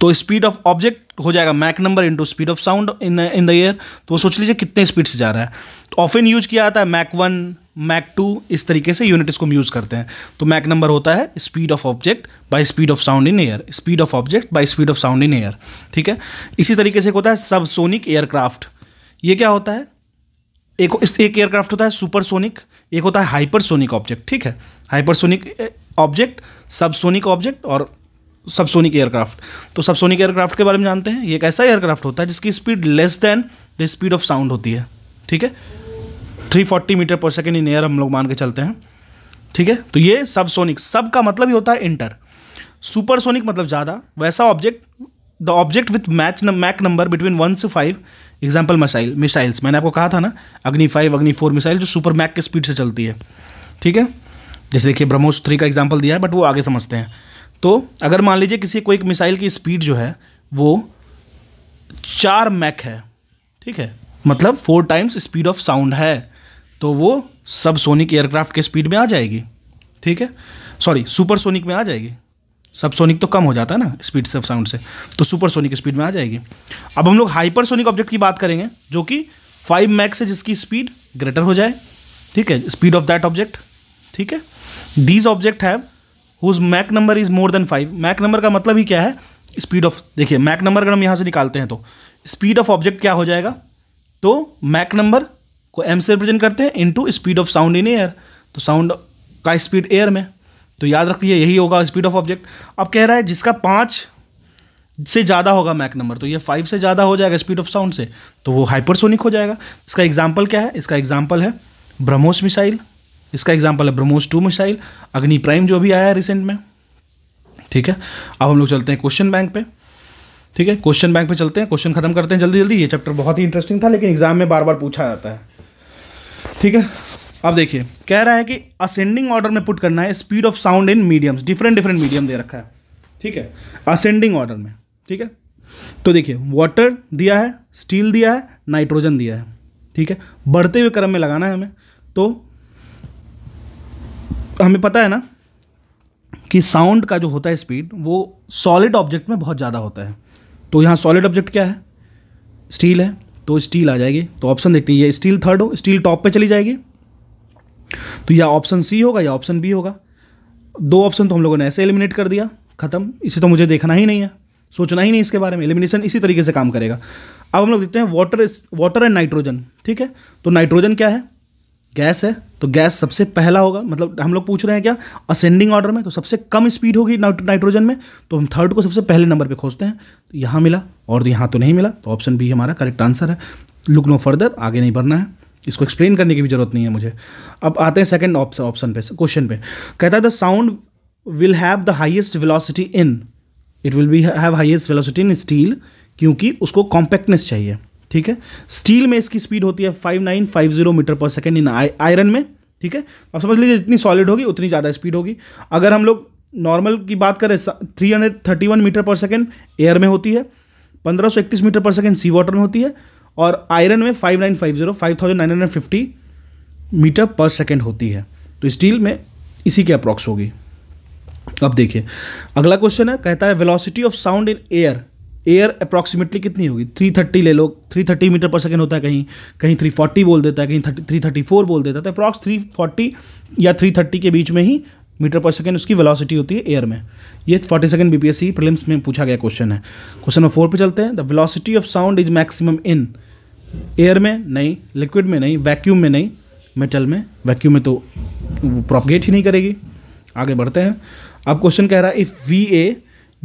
तो स्पीड ऑफ ऑब्जेक्ट हो जाएगा Mach number into speed of sound in in the air तो वो सोच लीजिए कितने स्पीड से जा रहा है तो ऑफिन यूज किया जाता है मैक वन मैक टू इस तरीके से यूनिट इसको हम यूज़ करते हैं तो मैक नंबर होता है speed of object by speed of sound in air speed of object by speed of sound in air ठीक है इसी तरीके से एक होता है सबसोनिक एयरक्राफ्ट ये क्या होता है एक इस एक एयरक्राफ्ट होता है सुपरसोनिक एक होता है हाइपरसोनिक ऑब्जेक्ट ठीक है हाइपरसोनिक ऑब्जेक्ट सबसोनिक ऑब्जेक्ट और सबसोनिक एयरक्राफ्ट तो सबसोनिक एयरक्राफ्ट के बारे में जानते हैं ये एक ऐसा एयरक्राफ्ट होता है जिसकी speed less than the speed of sound होती है ठीक है three forty metre per second in air हम लोग मान के चलते हैं ठीक है तो ये सबसोनिक सब का मतलब ही होता है इंटर सुपरसोनिक मतलब ज़्यादा वैसा object the object with match Mach number between one से फाइव एग्जाम्पल मिसाइल मिसाइल्स मैंने आपको कहा था ना Agni five Agni four missile जो सुपर मैक के स्पीड से चलती है ठीक है जैसे देखिए ब्रह्मोस थ्री का एग्जाम्पल दिया है बट वो आगे समझते हैं तो अगर मान लीजिए किसी कोई एक मिसाइल की स्पीड जो है वो चार मैक है ठीक है मतलब four times speed of sound है तो वो सब सोनिक एयरक्राफ्ट के स्पीड में आ जाएगी ठीक है सॉरी सुपर सोनिक में आ जाएगी सब सोनिक तो कम हो जाता है ना स्पीड सब साउंड से तो सुपर सोनिक स्पीड में आ जाएगी अब हम लोग हाइपर सोनिक ऑब्जेक्ट की बात करेंगे जो कि फाइव मैक्स है जिसकी स्पीड ग्रेटर हो जाए ठीक है स्पीड ऑफ दैट ऑब्जेक्ट ठीक है these object have whose Mach number is more than five Mach number का मतलब ही क्या है स्पीड ऑफ देखिए मैक नंबर अगर हम यहाँ से निकालते हैं तो स्पीड ऑफ ऑब्जेक्ट क्या हो जाएगा तो मैक नंबर को एम से रिप्रेजेंट करते हैं into speed of sound in air तो साउंड का स्पीड एयर में तो याद रख लीजिए यही होगा स्पीड ऑफ ऑब्जेक्ट अब कह रहा है जिसका पाँच से ज़्यादा होगा मैक नंबर तो ये फाइव से ज़्यादा हो जाएगा स्पीड ऑफ साउंड से तो वो हाइपरसोनिक हो जाएगा इसका एग्जाम्पल क्या है इसका एग्जाम्पल है ब्रह्मोस मिसाइल इसका एग्जाम्पल है BrahMos two missile Agni prime जो भी आया है रिसेंट में ठीक है अब हम लोग चलते हैं क्वेश्चन बैंक पे ठीक है क्वेश्चन बैंक पे चलते हैं क्वेश्चन खत्म करते हैं जल्दी जल्दी ये चैप्टर बहुत ही इंटरेस्टिंग था लेकिन एग्जाम में बार बार पूछा जाता है ठीक है अब देखिए कह रहा है कि असेंडिंग ऑर्डर में पुट करना है speed of sound in mediums different different medium दे रखा है ठीक है असेंडिंग ऑर्डर में ठीक है तो देखिए वाटर दिया है स्टील दिया है नाइट्रोजन दिया है ठीक है बढ़ते हुए क्रम में लगाना है हमें तो हमें पता है ना कि साउंड का जो होता है स्पीड वो सॉलिड ऑब्जेक्ट में बहुत ज़्यादा होता है तो यहाँ सॉलिड ऑब्जेक्ट क्या है स्टील है तो स्टील आ जाएगी तो ऑप्शन देखते हैं ये स्टील थर्ड हो स्टील टॉप पे चली जाएगी तो या ऑप्शन सी होगा या ऑप्शन बी होगा दो ऑप्शन तो हम लोगों ने ऐसे एलिमिनेट कर दिया ख़त्म इसे तो मुझे देखना ही नहीं है सोचना ही नहीं इसके बारे में एलिमिनेशन इसी तरीके से काम करेगा अब हम लोग देखते हैं वाटर वाटर एंड नाइट्रोजन ठीक है तो नाइट्रोजन क्या है गैस है तो गैस सबसे पहला होगा मतलब हम लोग पूछ रहे हैं क्या असेंडिंग ऑर्डर में तो सबसे कम स्पीड होगी नाइट्रोजन में तो हम थर्ड को सबसे पहले नंबर पे खोजते हैं तो यहाँ मिला और यहाँ तो नहीं मिला तो ऑप्शन बी हमारा करेक्ट आंसर है लुक नो फर्दर आगे नहीं बढ़ना है इसको एक्सप्लेन करने की भी जरूरत नहीं है मुझे अब आते हैं सेकेंड ऑप्शन पे क्वेश्चन पे कहता है the sound will have the highest velocity in it will be have highest velocity in steel क्योंकि उसको कॉम्पैक्टनेस चाहिए ठीक है स्टील में इसकी स्पीड होती है five nine five zero metre per second in iron में ठीक है आप समझ लीजिए जितनी सॉलिड होगी उतनी ज़्यादा स्पीड होगी अगर हम लोग नॉर्मल की बात करें three hundred thirty one metre per second air में होती है पंद्रह सौ इकतीस metre per second sea water में होती है और आयरन में five nine five zero five thousand nine hundred fifty metre per second होती है तो स्टील में इसी के अप्रॉक्स होगी अब देखिए अगला क्वेश्चन है कहता है velocity of sound in air air approximately कितनी होगी थ्री थर्टी ले लो three thirty metre per second होता है कहीं कहीं थ्री फोर्टी बोल देता है कहीं थर्टी थ्री थर्टी फोर बोल देता है तो अप्रॉक्स थ्री फोर्टी या थ्री थर्टी के बीच में ही मीटर पर सेकेंड उसकी वेलोसिटी होती है एयर में ये forty second B P S C prelims में पूछा गया क्वेश्चन है क्वेश्चन नंबर फोर पर चलते हैं the velocity of sound is maximum in air में नहीं लिक्विड में नहीं वैक्यूम में नहीं मेटल में वैक्यूम में तो वो प्रोपगेट ही नहीं करेगी आगे बढ़ते हैं अब क्वेश्चन कह रहा है if V A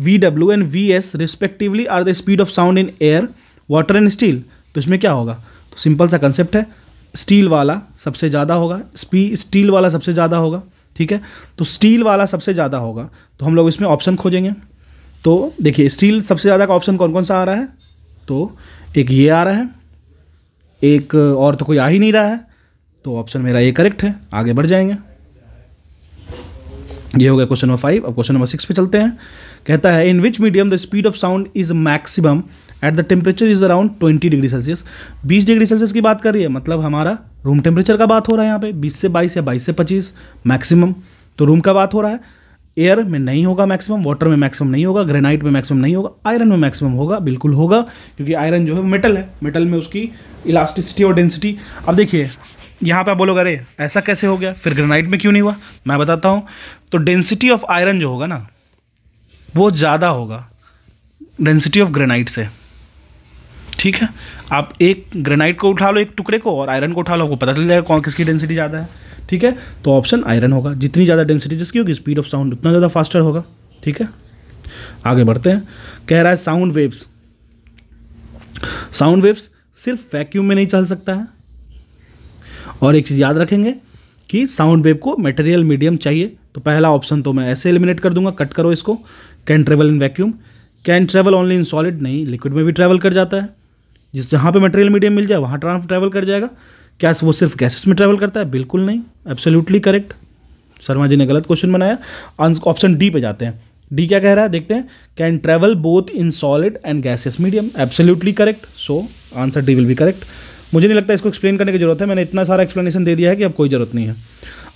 VW V VS respectively are the speed of sound in air water and steel तो इसमें क्या होगा तो सिंपल सा कंसेप्ट है स्टील वाला सबसे ज़्यादा होगा स्टील वाला सबसे ज़्यादा होगा ठीक है तो स्टील वाला सबसे ज़्यादा होगा तो हम लोग इसमें ऑप्शन खोजेंगे तो देखिए स्टील सबसे ज़्यादा का ऑप्शन कौन कौन सा आ रहा है तो एक ये आ रहा है एक और तो कोई आ ही नहीं रहा है तो ऑप्शन मेरा ये करेक्ट है आगे बढ़ जाएंगे ये हो गया क्वेश्चन नंबर फाइव अब क्वेश्चन नंबर सिक्स पे चलते हैं कहता है in which medium the speed of sound is maximum at the temperature is around 20 degree Celsius 20 degree Celsius की बात कर रही है मतलब हमारा रूम टेम्परेचर का बात हो रहा है यहाँ पे 20 से 22 या 22 से 25 मैक्सिमम तो रूम का बात हो रहा है एयर में नहीं होगा मैक्सिमम वाटर में मैक्सिमम नहीं होगा ग्रेनाइट में मैक्सिमम नहीं होगा आयरन में मैक्सिमम होगा बिल्कुल होगा क्योंकि आयरन जो है मेटल है मेटल में उसकी इलास्टिसिटी और डेंसिटी अब देखिए यहाँ पे आप बोलोगे अरे ऐसा कैसे हो गया फिर ग्रेनाइट में क्यों नहीं हुआ मैं बताता हूँ तो डेंसिटी ऑफ आयरन जो होगा ना वो ज़्यादा होगा डेंसिटी ऑफ ग्रेनाइट से ठीक है आप एक ग्रेनाइट को उठा लो एक टुकड़े को और आयरन को उठा लो आपको पता चल जाएगा कौन किसकी डेंसिटी ज़्यादा है ठीक है तो ऑप्शन आयरन होगा जितनी ज़्यादा डेंसिटी जिसकी होगी स्पीड ऑफ साउंड उतना ज़्यादा फास्टर होगा ठीक है आगे बढ़ते हैं कह रहा है साउंड वेव्स साउंड वेव्स सिर्फ वैक्यूम में नहीं चल सकता है और एक चीज़ याद रखेंगे कि साउंड वेव को मटेरियल मीडियम चाहिए तो पहला ऑप्शन तो मैं ऐसे एलिमिनेट कर दूंगा कट करो इसको can travel in vacuum can travel only in solid नहीं लिक्विड में भी ट्रैवल कर जाता है जिस जहाँ पे मटेरियल मीडियम मिल जाए वहाँ ट्रैवल कर जाएगा क्या वो सिर्फ गैसेस में ट्रैवल करता है बिल्कुल नहीं एब्सोल्यूटली करेक्ट शर्मा जी ने गलत क्वेश्चन बनाया ऑप्शन डी पे जाते हैं डी क्या कह रहा है देखते हैं can travel both in solid and gases medium absolutely correct so answer D will भी करेक्ट मुझे नहीं लगता इसको एक्सप्लेन करने की जरूरत है मैंने इतना सारा एक्सप्लेनेशन दे दिया है कि अब कोई जरूरत नहीं है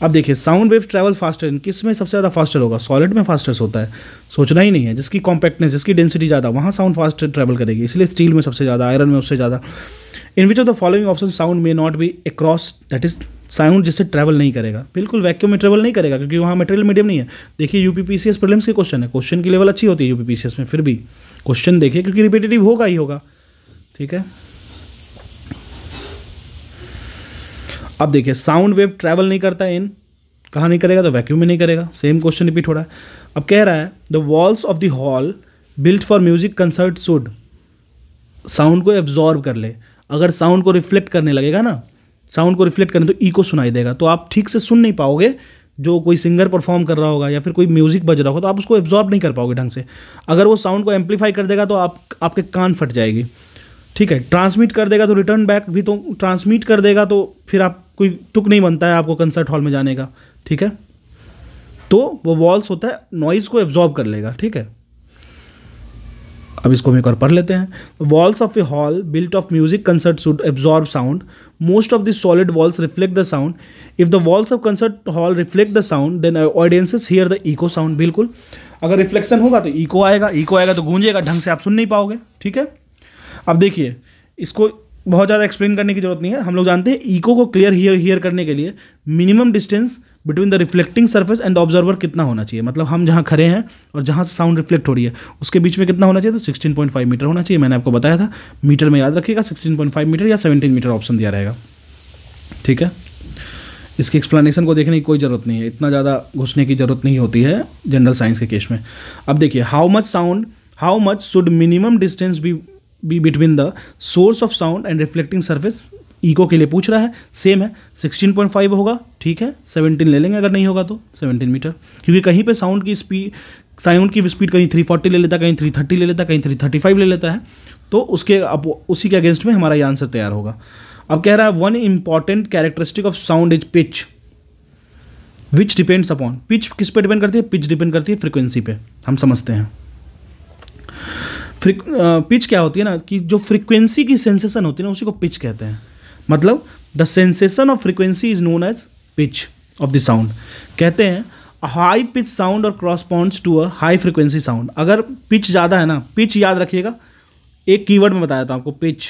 अब देखिए साउंड वेव ट्रैवल फास्टर किस में सबसे ज़्यादा फास्टर होगा सॉलिड में फास्टर्स होता है सोचना ही नहीं है जिसकी कॉम्पैक्टनेस जिसकी डेंसिटी ज़्यादा वहाँ साउंड फास्टर ट्रैवल करेगी इसलिए स्टील में सबसे ज़्यादा आयरन में उससे ज़्यादा in which of the following option sound may not be across that is sound जिससे ट्रैवल नहीं करेगा बिल्कुल वैक्यूम में ट्रैवल नहीं करेगा क्योंकि वहाँ मटेरियल मीडियम नहीं है देखिए U P P C S problems के क्वेश्चन है क्वेश्चन की लेवल अच्छी होती है U P P C S में फिर भी क्वेश्चन देखिए क्योंकि रिपीटेटिव होगा ही होगा ठीक है अब देखिए साउंड वेव ट्रैवल नहीं करता इन कहाँ नहीं करेगा तो वैक्यूम में नहीं करेगा सेम क्वेश्चन रिपीट हो रहा है अब कह रहा है the walls of the hall built for music concert should sound को एब्जॉर्व कर ले अगर साउंड को रिफ्लेक्ट करने लगेगा ना साउंड को रिफ्लेक्ट करने तो ईको सुनाई देगा तो आप ठीक से सुन नहीं पाओगे जो कोई सिंगर परफॉर्म कर रहा होगा या फिर कोई म्यूजिक बज रहा होगा तो आप उसको एब्जॉर्ब नहीं कर पाओगे ढंग से अगर वो साउंड को एम्पलीफाई कर देगा तो आप आपके कान फट जाएगी ठीक है ट्रांसमिट कर देगा तो रिटर्न बैक भी तो ट्रांसमिट कर देगा तो फिर आप कोई तुक नहीं बनता है आपको कंसर्ट हॉल में जाने का ठीक है तो वो वॉल्स होता है नॉइज़ को एब्जॉर्ब कर लेगा ठीक है अब इसको हम एक और पढ़ लेते हैं walls of a hall built of music concert should absorb sound most of the solid walls reflect the sound if the walls of concert hall reflect the sound then audiences hear the echo sound बिल्कुल अगर reflection होगा तो eco आएगा eco आएगा तो गूंजेगा ढंग से आप सुन नहीं पाओगे ठीक है अब देखिए इसको बहुत ज़्यादा एक्सप्लेन करने की जरूरत नहीं है हम लोग जानते हैं इको को क्लियर हियर हियर करने के लिए minimum distance between the reflecting surface and observer कितना होना चाहिए मतलब हम जहाँ खड़े हैं और जहाँ से साउंड रिफ्लेक्ट हो रही है उसके बीच में कितना होना चाहिए तो 16.5 मीटर होना चाहिए मैंने आपको बताया था मीटर में याद रखिएगा 16.5 मीटर या 17 मीटर ऑप्शन दिया रहेगा ठीक है इसकी एक्सप्लेनेशन को देखने की कोई ज़रूरत नहीं है इतना ज़्यादा घुसने की ज़रूरत नहीं होती है जनरल साइंस के केस में अब देखिए how much sound how much should minimum distance be be between the source of sound and reflecting surface echo के लिए पूछ रहा है सेम है 16.5 होगा ठीक है 17 ले लेंगे अगर नहीं होगा तो 17 मीटर क्योंकि कहीं पे साउंड की स्पीड साउंड की स्पीड कहीं 340 ले लेता कहीं 330 ले लेता कहीं 335 ले लेता है तो उसके अब उसी के अगेंस्ट में हमारा ये आंसर तैयार होगा अब कह रहा है one important characteristic of sound is pitch which depends upon pitch किस पे डिपेंड करती है पिच डिपेंड करती है फ्रिक्वेंसी पे हम समझते हैं पिच क्या होती है ना कि जो फ्रिक्वेंसी की सेंसेशन होती है ना उसी को पिच कहते हैं मतलब the sensation of frequency is known as pitch of the sound कहते हैं हाई पिच साउंड और cross corresponds to a high frequency sound अगर पिच ज़्यादा है ना पिच याद रखिएगा एक कीवर्ड में बताया था आपको पिच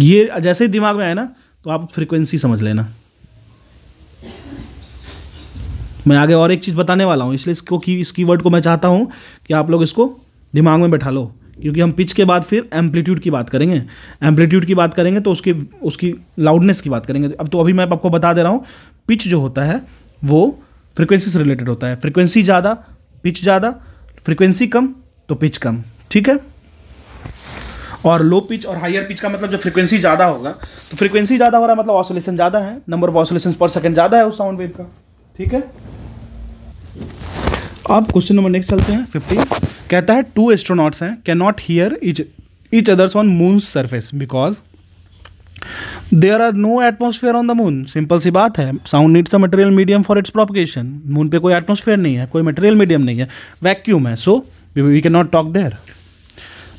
ये जैसे ही दिमाग में आए ना तो आप फ्रिक्वेंसी समझ लेना मैं आगे और एक चीज़ बताने वाला हूँ इसलिए इसको की इस कीवर्ड को मैं चाहता हूँ कि आप लोग इसको दिमाग में बैठा लो क्योंकि हम पिच के बाद फिर एम्पलीट्यूड की बात करेंगे एम्पलीट्यूड की बात करेंगे तो उसकी उसकी लाउडनेस की बात करेंगे अब तो अभी मैं आपको बता दे रहा हूँ पिच जो होता है वो फ्रिक्वेंसी से रिलेटेड होता है फ्रिक्वेंसी ज़्यादा पिच ज़्यादा फ्रिक्वेंसी कम तो पिच कम ठीक है और लो पिच और हायर पिच का मतलब जब फ्रिक्वेंसी ज़्यादा होगा तो फ्रिक्वेंसी ज़्यादा हो रहा है मतलब ऑसोलेशन ज़्यादा है number of oscillation per second ज़्यादा है उस साउंड वेव का ठीक है अब क्वेश्चन नंबर नेक्स्ट चलते हैं फिफ्टीन कहता है टू एस्ट्रोनॉट्स हैं can not hear each each others on moon surface because there are no atmosphere on the moon simple सी बात है sound needs a material medium for its propagation moon पे कोई एटमोसफेयर नहीं है कोई मटेरियल मीडियम नहीं है वैक्यूम है so we can not talk there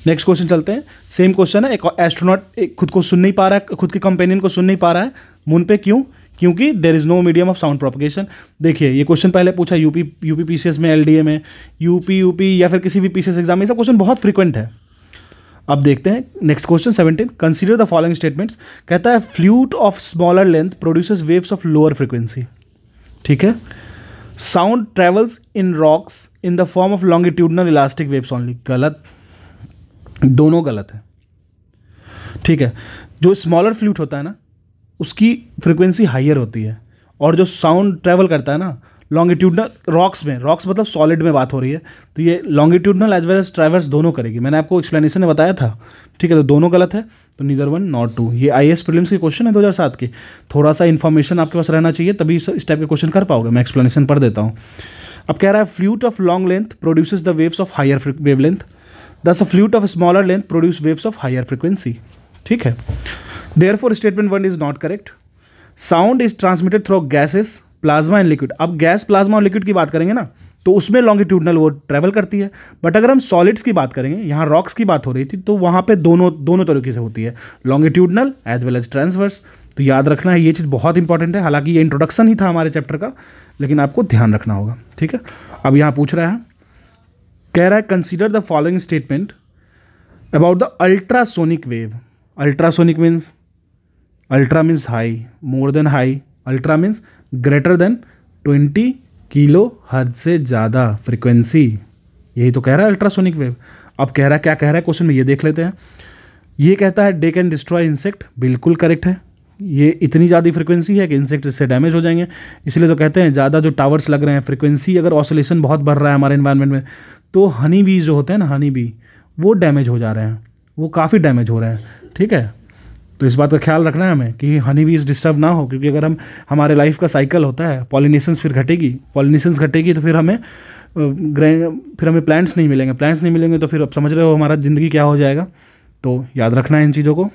next question चलते हैं सेम क्वेश्चन है एक एस्ट्रोनॉट खुद को सुन नहीं पा रहा है खुद के कंपेनियन को सुन नहीं पा रहा है मून पे क्यों क्योंकि there is no medium of sound propagation देखिए ये क्वेश्चन पहले पूछा यूपी यूपी पीसीएस में ए में यूपी यूपी या फिर किसी भी पीसीएस एग्जाम में सब क्वेश्चन बहुत फ्रिक्वेंट है अब देखते हैं next question seventeen consider the following statements कहता है flute of smaller length produces waves of lower frequency ठीक है sound travels in rocks in the form of longitudinal elastic waves only गलत दोनों गलत है ठीक है जो स्मॉलर फ्लूट होता है ना उसकी फ्रिक्वेंसी हाइयर होती है और जो साउंड ट्रैवल करता है ना लॉन्गिट्यूडनल रॉक्स में रॉक्स मतलब सॉलिड में बात हो रही है तो ये longitudinal as well as traverse दोनों करेगी मैंने आपको एक्सप्लेनेशन में बताया था ठीक है तो दोनों गलत है तो नीदर वन नॉट टू ये आई एस प्रिलिम्स के क्वेश्चन है 2007 के थोड़ा सा इन्फॉर्मेशन आपके पास रहना चाहिए तभी इस टाइप के क्वेश्चन कर पाओगे मैं एक्सप्लेनेशन पढ़ देता हूँ अब कह रहा है flute of long length produce the waves of higher wave length thus a flute of smaller length produce waves of higher frequency ठीक है for statement one is not correct sound is transmitted through gases plasma and liquid अब gas plasma और liquid की बात करेंगे ना तो उसमें लॉन्गिट्यूडनल वो ट्रैवल करती है बट अगर हम सॉलिड्स की बात करेंगे यहाँ रॉक्स की बात हो रही थी तो वहाँ पे दोनों दोनों तरीके से होती है longitudinal as well as transverse तो याद रखना है ये चीज़ बहुत इंपॉर्टेंट है हालांकि ये इंट्रोडक्शन ही था हमारे चैप्टर का लेकिन आपको ध्यान रखना होगा ठीक है अब यहाँ पूछ रहा है कह रहा है consider the following statement about the ultrasonic wave ultrasonic means ultra means high more than high ultra means greater than twenty kilo hertz से ज़्यादा फ्रिक्वेंसी यही तो कह रहा है अल्ट्रासोनिक वेव अब कह रहा है क्या कह रहा है क्वेश्चन में ये देख लेते हैं ये कहता है डे कैन डिस्ट्रॉय इंसेक्ट बिल्कुल करेक्ट है ये इतनी ज़्यादा फ्रिक्वेंसी है कि इंसेक्ट इससे डैमेज हो जाएंगे इसलिए तो कहते हैं ज़्यादा जो टावर्स लग रहे हैं फ्रिक्वेंसी अगर ऑसोलेशन बहुत बढ़ रहा है हमारे इन्वायरमेंट में तो हनी बीज जो होते हैं ना हनी बी वो डैमेज हो जा रहे हैं वो काफ़ी डैमेज हो रहे हैं ठीक है तो इस बात का ख्याल रखना है हमें कि हनी बीज डिस्टर्ब ना हो क्योंकि अगर हम हमारे लाइफ का साइकिल होता है पॉलिनेशंस फिर घटेगी पॉलिनेशंस घटेगी तो फिर हमें ग्रह फिर हमें प्लांट्स नहीं मिलेंगे प्लांट्स नहीं मिलेंगे तो फिर आप समझ रहे हो हमारा ज़िंदगी क्या हो जाएगा तो याद रखना है इन चीज़ों को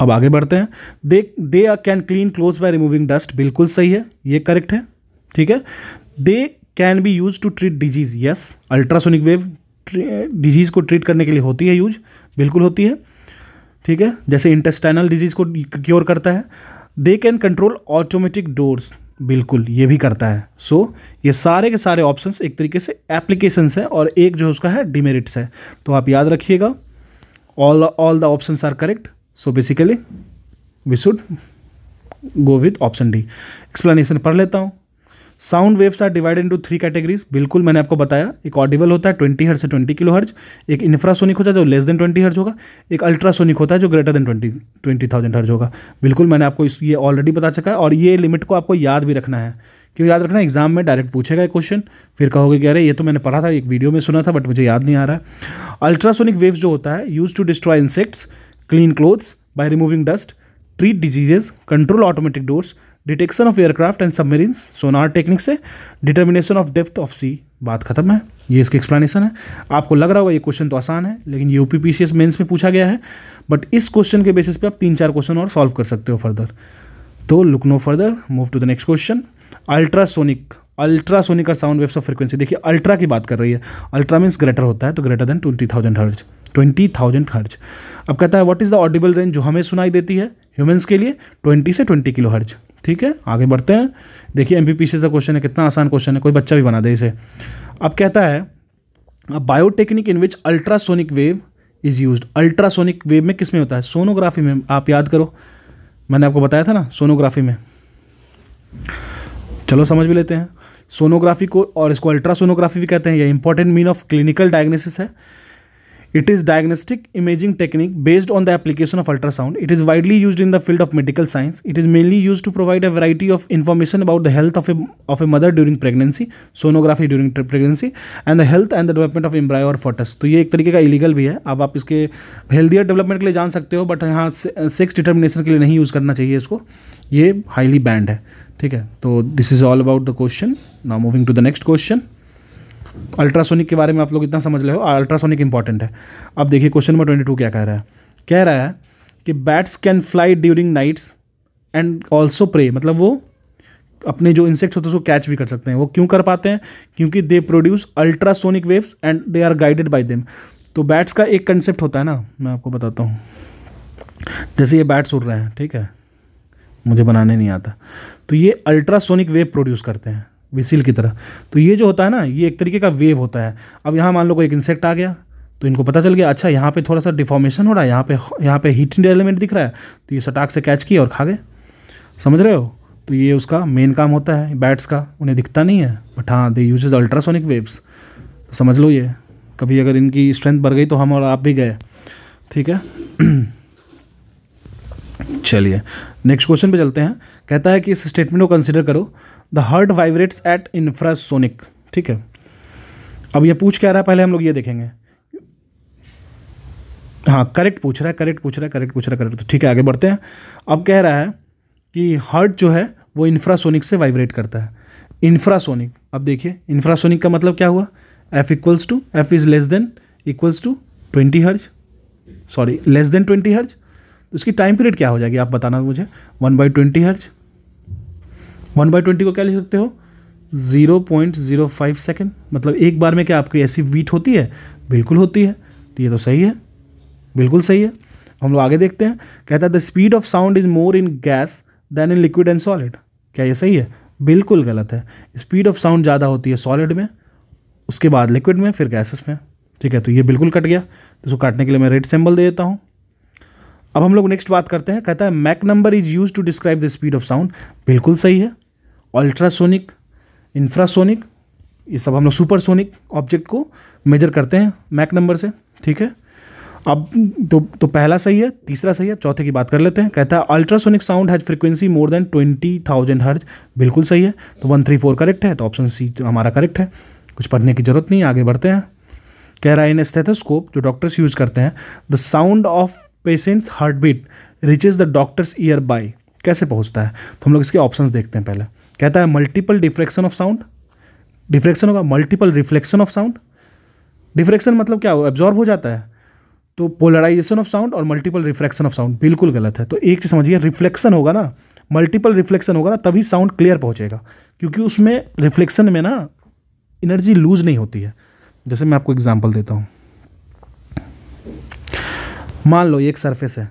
अब आगे बढ़ते हैं they they are can clean cloth by removing dust बिल्कुल सही है ये करेक्ट है ठीक है they can be use to treat disease yes ultrasonic wave disease को ट्रीट करने के लिए होती है यूज बिल्कुल होती है ठीक है जैसे इंटेस्टाइनल डिजीज को क्योर करता है they can control automatic doors बिल्कुल ये भी करता है सो so, ये सारे के सारे ऑप्शंस एक तरीके से एप्लीकेशंस हैं और एक जो उसका है डिमेरिट्स है तो आप याद रखिएगा all all the options are correct so basically we should go with option D explanation पढ़ लेता हूँ sound waves are divide into three categories बिल्कुल मैंने आपको बताया एक ऑडिबल होता है ट्वेंटी हर्ज से ट्वेंटी किलो हर्ज एक इंफ्रासोनिक होता है जो लेस देन ट्वेंटी हर्ज होगा एक अल्ट्रासोनिक होता है जो greater than twenty twenty thousand hertz होगा बिल्कुल मैंने आपको इस ये ऑलरेडी बता चुका है और ये लिमिट को आपको याद भी रखना है क्यों याद रखना एग्जाम में डायरेक्ट पूछेगा एक क्वेश्चन फिर कहोगे कि अरे ये तो मैंने पढ़ा था एक वीडियो में सुना था बट मुझे याद नहीं आ रहा है अल्ट्रासोनिक वेव्स जो होता है use to destroy insects clean clothes by removing dust treat diseases control automatic doors detection of aircraft and submarines sonar technique से determination of depth of sea बात खत्म है ये इसकी एक्सप्लेनेशन है आपको लग रहा होगा ये क्वेश्चन तो आसान है लेकिन ये यूपी मेंस में पूछा गया है बट इस क्वेश्चन के बेसिस पे आप तीन चार क्वेश्चन और सॉल्व कर सकते हो फर्दर तो look no further move to the next question ultrasonic ultrasonic और साउंड वेव्स ऑफ फ्रीक्वेंसी देखिए अल्ट्रा की बात कर रही है अल्ट्रा मीन्स ग्रेटर होता है तो greater than twenty thousand hertz twenty thousand hertz अब कहता है what is the audible range जो हमें सुनाई देती है ह्यूमन्स के लिए ट्वेंटी से ट्वेंटी किलो हर्ज ठीक है आगे बढ़ते हैं देखिए एम सी का क्वेश्चन है कितना आसान क्वेश्चन है कोई बच्चा भी बना दे इसे अब कहता है biotechnique in which ultrasonic wave is use ultrasonic wave में किस में होता है सोनोग्राफी में आप याद करो मैंने आपको बताया था ना सोनोग्राफी में चलो समझ भी लेते हैं सोनोग्राफी को और इसको अल्ट्रासोनोग्राफी भी कहते हैं यह important mean of clinical diagnosis है it is diagnostic imaging technique based on the application of ultrasound it is widely use in the field of medical science it is mainly use to provide a variety of information about the health of of a mother during pregnancy sonography during pregnancy and the health and the development of embryo और foetus तो ये एक तरीके का illegal भी है अब आप इसके हेल्थियर डेवलपमेंट के लिए जान सकते हो बट यहाँ सेक्स डिटर्मिनेशन के लिए नहीं यूज़ करना चाहिए इसको ये हाईली बैंड है ठीक है तो this is all about the question now moving to the next question ultrasonic के बारे में आप लोग इतना समझ रहे हो अल्ट्रासोनिक इंपॉर्टेंट है अब देखिए क्वेश्चन नंबर ट्वेंटी टू क्या कह रहा है कह रहा है कि bats can fly during nights and also prey मतलब वो अपने जो इंसेक्ट्स होते हैं उसको कैच भी कर सकते हैं वो क्यों कर पाते हैं क्योंकि they produce ultrasonic waves and they are guided by them तो बैट्स का एक कंसेप्ट होता है ना मैं आपको बताता हूँ जैसे ये बैट्स उड़ रहे हैं ठीक है मुझे बनाने नहीं आता तो ये अल्ट्रासोनिक वेव प्रोड्यूस करते हैं विसिल की तरह तो ये जो होता है ना ये एक तरीके का वेव होता है अब यहाँ मान लो कोई एक इंसेक्ट आ गया तो इनको पता चल गया अच्छा यहाँ पे थोड़ा सा डिफॉर्मेशन हो रहा है यहाँ पे यहाँ पे हीट एलिमेंट दिख रहा है तो ये सटाक से कैच किया और खा गए समझ रहे हो तो ये उसका मेन काम होता है बैट्स का उन्हें दिखता नहीं है बट हाँ दे यूज अल्ट्रासोनिक वेव्स तो समझ लो ये कभी अगर इनकी स्ट्रेंथ बढ़ गई तो हम और आप भी गए ठीक है चलिए नेक्स्ट क्वेश्चन पे चलते हैं कहता है कि इस स्टेटमेंट को कंसिडर करो the heart vibrates at infrasonic ठीक है अब ये पूछ क्या रहा है पहले हम लोग ये देखेंगे हाँ करेक्ट पूछ रहा है करेक्ट पूछ रहा है करेक्ट पूछ रहा है करेक्ट ठीक है आगे बढ़ते हैं अब कह रहा है कि हर्ट जो है वो इंफ्रासोनिक से वाइब्रेट करता है इंफ्रासोनिक अब देखिए इंफ्रासोनिक का मतलब क्या हुआ F equals to F is less than equals to twenty hertz sorry less than twenty hertz तो इसकी टाइम पीरियड क्या हो जाएगी आप बताना मुझे one by twenty hertz one by twenty को क्या लिख सकते हो zero point zero five second मतलब एक बार में क्या आपकी ऐसी वीट होती है बिल्कुल होती है तो ये तो सही है बिल्कुल सही है हम लोग आगे देखते हैं कहता है the speed of sound is more in gas than in liquid and solid क्या ये सही है बिल्कुल गलत है स्पीड ऑफ साउंड ज़्यादा होती है सॉलिड में उसके बाद लिक्विड में फिर गैसेस में ठीक है तो ये बिल्कुल कट गया तो इसको काटने के लिए मैं रेड सिंबल दे देता हूँ अब हम लोग नेक्स्ट बात करते हैं कहता है Mach number is use to describe the speed of sound बिल्कुल सही है अल्ट्रासोनिक इंफ्रासोनिक ये सब हम लोग सुपरसोनिक ऑब्जेक्ट को मेजर करते हैं मैक नंबर से ठीक है अब तो तो पहला सही है तीसरा सही है चौथे की बात कर लेते हैं कहता है ultrasonic sound has frequency more than twenty thousand hertz बिल्कुल सही है तो वन थ्री फोर करेक्ट है तो ऑप्शन सी हमारा करेक्ट है कुछ पढ़ने की जरूरत नहीं आगे बढ़ते हैं कह रहा है इन स्टेथोस्कोप जो डॉक्टर्स यूज करते हैं the sound of patients heart beat reaches the doctors ear by कैसे पहुंचता है तो हम लोग इसके ऑप्शंस देखते हैं पहले कहता है multiple diffraction of sound diffraction होगा multiple reflection of sound diffraction मतलब क्या हो एब्जॉर्ब हो जाता है तो पोलराइजेशन ऑफ साउंड और मल्टीपल रिफ्लेक्शन ऑफ साउंड बिल्कुल गलत है तो एक चीज़ समझिए रिफ्लेक्शन होगा ना मल्टीपल रिफ्लेक्शन होगा ना तभी साउंड क्लियर पहुंचेगा क्योंकि उसमें रिफ्लेक्शन में ना एनर्जी लूज नहीं होती है जैसे मैं आपको एग्जाम्पल देता हूँ मान लो ये एक सरफेस है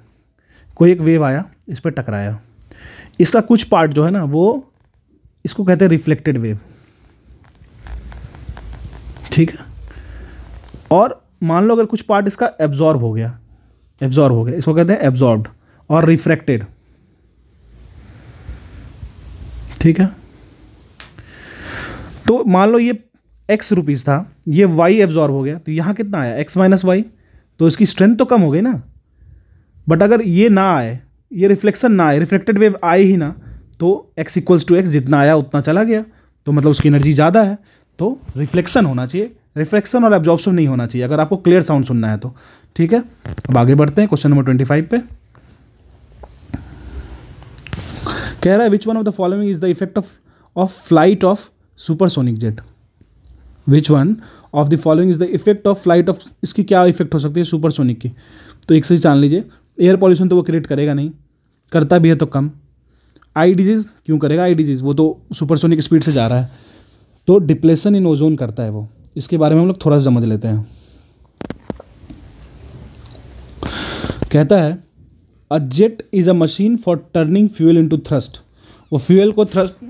कोई एक वेव आया इस पर टकराया इसका कुछ पार्ट जो है ना वो इसको कहते हैं रिफ्लेक्टेड वेव ठीक है और मान लो अगर कुछ पार्ट इसका एब्जॉर्ब हो गया एब्जॉर्ब हो गया इसको कहते हैं एब्जॉर्ब और रिफ्रैक्टेड ठीक है तो मान लो ये एक्स रुपीज़ था ये वाई एब्जॉर्ब हो गया तो यहां कितना आया एक्स माइनस वाई तो इसकी स्ट्रेंथ तो कम हो गई ना बट अगर ये ना आए ये रिफ्लेक्शन ना आए रिफ्लेक्टेड वेव आए ही ना तो x इक्वल्स टू एक्स जितना आया उतना चला गया तो मतलब उसकी एनर्जी ज़्यादा है तो रिफ्लेक्शन होना चाहिए रिफ्लेक्शन और एब्जॉर्प्शन नहीं होना चाहिए अगर आपको क्लियर साउंड सुनना है तो ठीक है अब आगे बढ़ते हैं क्वेश्चन नंबर ट्वेंटी फाइव पे कह रहा है which one of the following is the effect of of flight of supersonic jet which one of the following is the effect of flight of इसकी क्या इफेक्ट हो सकती है सुपरसोनिक की तो एक से जान लीजिए एयर पॉल्यूशन तो वो क्रिएट करेगा नहीं करता भी है तो कम आई डिजीज़ क्यों करेगा आई डिजीज़ वो तो सुपरसोनिक स्पीड से जा रहा है तो डिप्लेशन इन ओजोन करता है वो इसके बारे में हम लोग थोड़ा सा समझ लेते हैं कहता है a jet is a machine for turning fuel into thrust वो फ्यूल को थ्रस्ट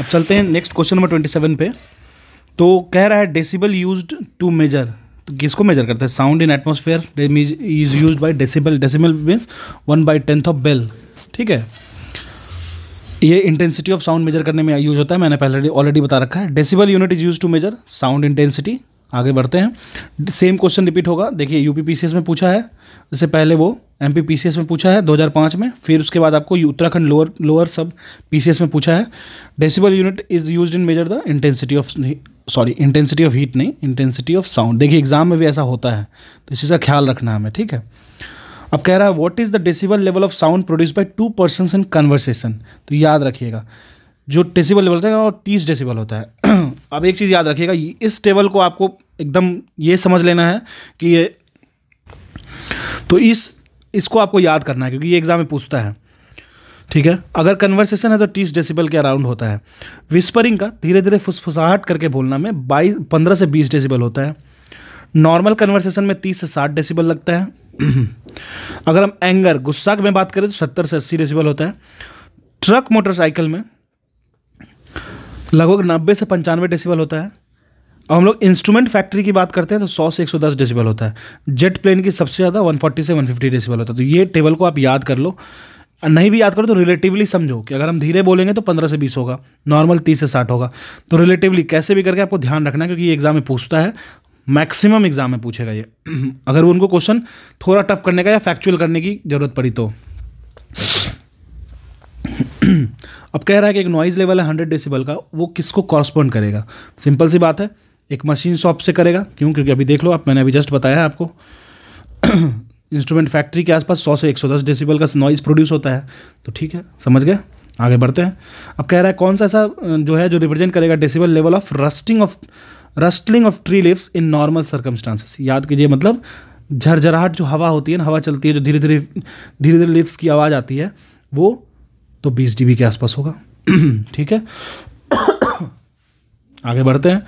अब चलते हैं next question number twenty seven पे तो कह रहा है डेसिबल यूज टू मेजर तो किसको मेजर करता है sound in atmosphere is use by decibel decimal means one by tenth of bel ठीक है ये इंटेंसिटी ऑफ साउंड मेजर करने में यूज होता है मैंने पहले ऑलरेडी बता रखा है decibel unit is use to measure sound intensity आगे बढ़ते हैं सेम क्वेश्चन रिपीट होगा देखिए यू में पूछा है इससे पहले वो एम में पूछा है 2005 में फिर उसके बाद आपको Uttarakhand lower lower sub P में पूछा है decibel unit is use in measure the intensity of sorry intensity of heat नहीं इंटेंसिटी ऑफ साउंड देखिए एग्जाम में भी ऐसा होता है तो इस चीज़ का ख्याल रखना हमें ठीक है अब कह रहा है what is the decibel level of sound produce by two person in conversation तो याद रखिएगा जो डेसिबल लेवल होता है और तीस डेसिबल होता है अब एक चीज़ याद रखिएगा इस टेबल को आपको एकदम ये समझ लेना है कि ये तो इस इसको आपको याद करना है क्योंकि ये एग्ज़ाम में पूछता है ठीक है अगर कन्वर्सेशन है तो तीस डेसिबल के अराउंड होता है विस्परिंग का धीरे धीरे फुसफुसाहट करके बोलना में बाईस पंद्रह से बीस डेसिबल होता है नॉर्मल कन्वर्सेशन में तीस से साठ डेसिबल लगता है अगर हम एंगर गुस्सा में बात करें तो सत्तर से अस्सी डेसिबल होता है ट्रक मोटरसाइकिल में लगभग नब्बे से पंचानवे डेसिबल होता है अब हम लोग इंस्ट्रूमेंट फैक्ट्री की बात करते हैं तो 100 से 110 डेसिबल होता है जेट प्लेन की सबसे ज़्यादा 140 से 150 डेसिबल होता है तो ये टेबल को आप याद कर लो नहीं भी याद करो तो रिलेटिवली समझो कि अगर हम धीरे बोलेंगे तो पंद्रह से बीस होगा नॉर्मल तीस से साठ होगा तो रिलेटिवली कैसे भी करके आपको ध्यान रखना है क्योंकि ये एग्जाम में पूछता है मैक्सिमम एग्जाम में पूछेगा ये अगर उनको क्वेश्चन थोड़ा टफ करने का या फैक्चुअल करने की ज़रूरत पड़ी तो अब कह रहा है कि एक नॉइज़ लेवल है हंड्रेड डेसिबल का वो किसको कॉरस्पॉन्ड करेगा सिंपल सी बात है एक मशीन शॉप से करेगा क्यों क्योंकि अभी देख लो आप मैंने अभी जस्ट बताया है आपको इंस्ट्रूमेंट फैक्ट्री के आसपास 100 से 110 डेसिबल का नॉइज़ प्रोड्यूस होता है तो ठीक है समझ गए आगे बढ़ते हैं अब कह रहा है कौन सा ऐसा जो है जो रिप्रेजेंट करेगा decibel level of rusting of rustling of tree leaves in normal circumstances याद कीजिए मतलब झरझराहट जो हवा होती है ना हवा चलती है जो धीरे धीरे धीरे धीरे लिप्स की आवाज़ आती है वो तो बीस डीबी के आसपास होगा ठीक है आगे बढ़ते हैं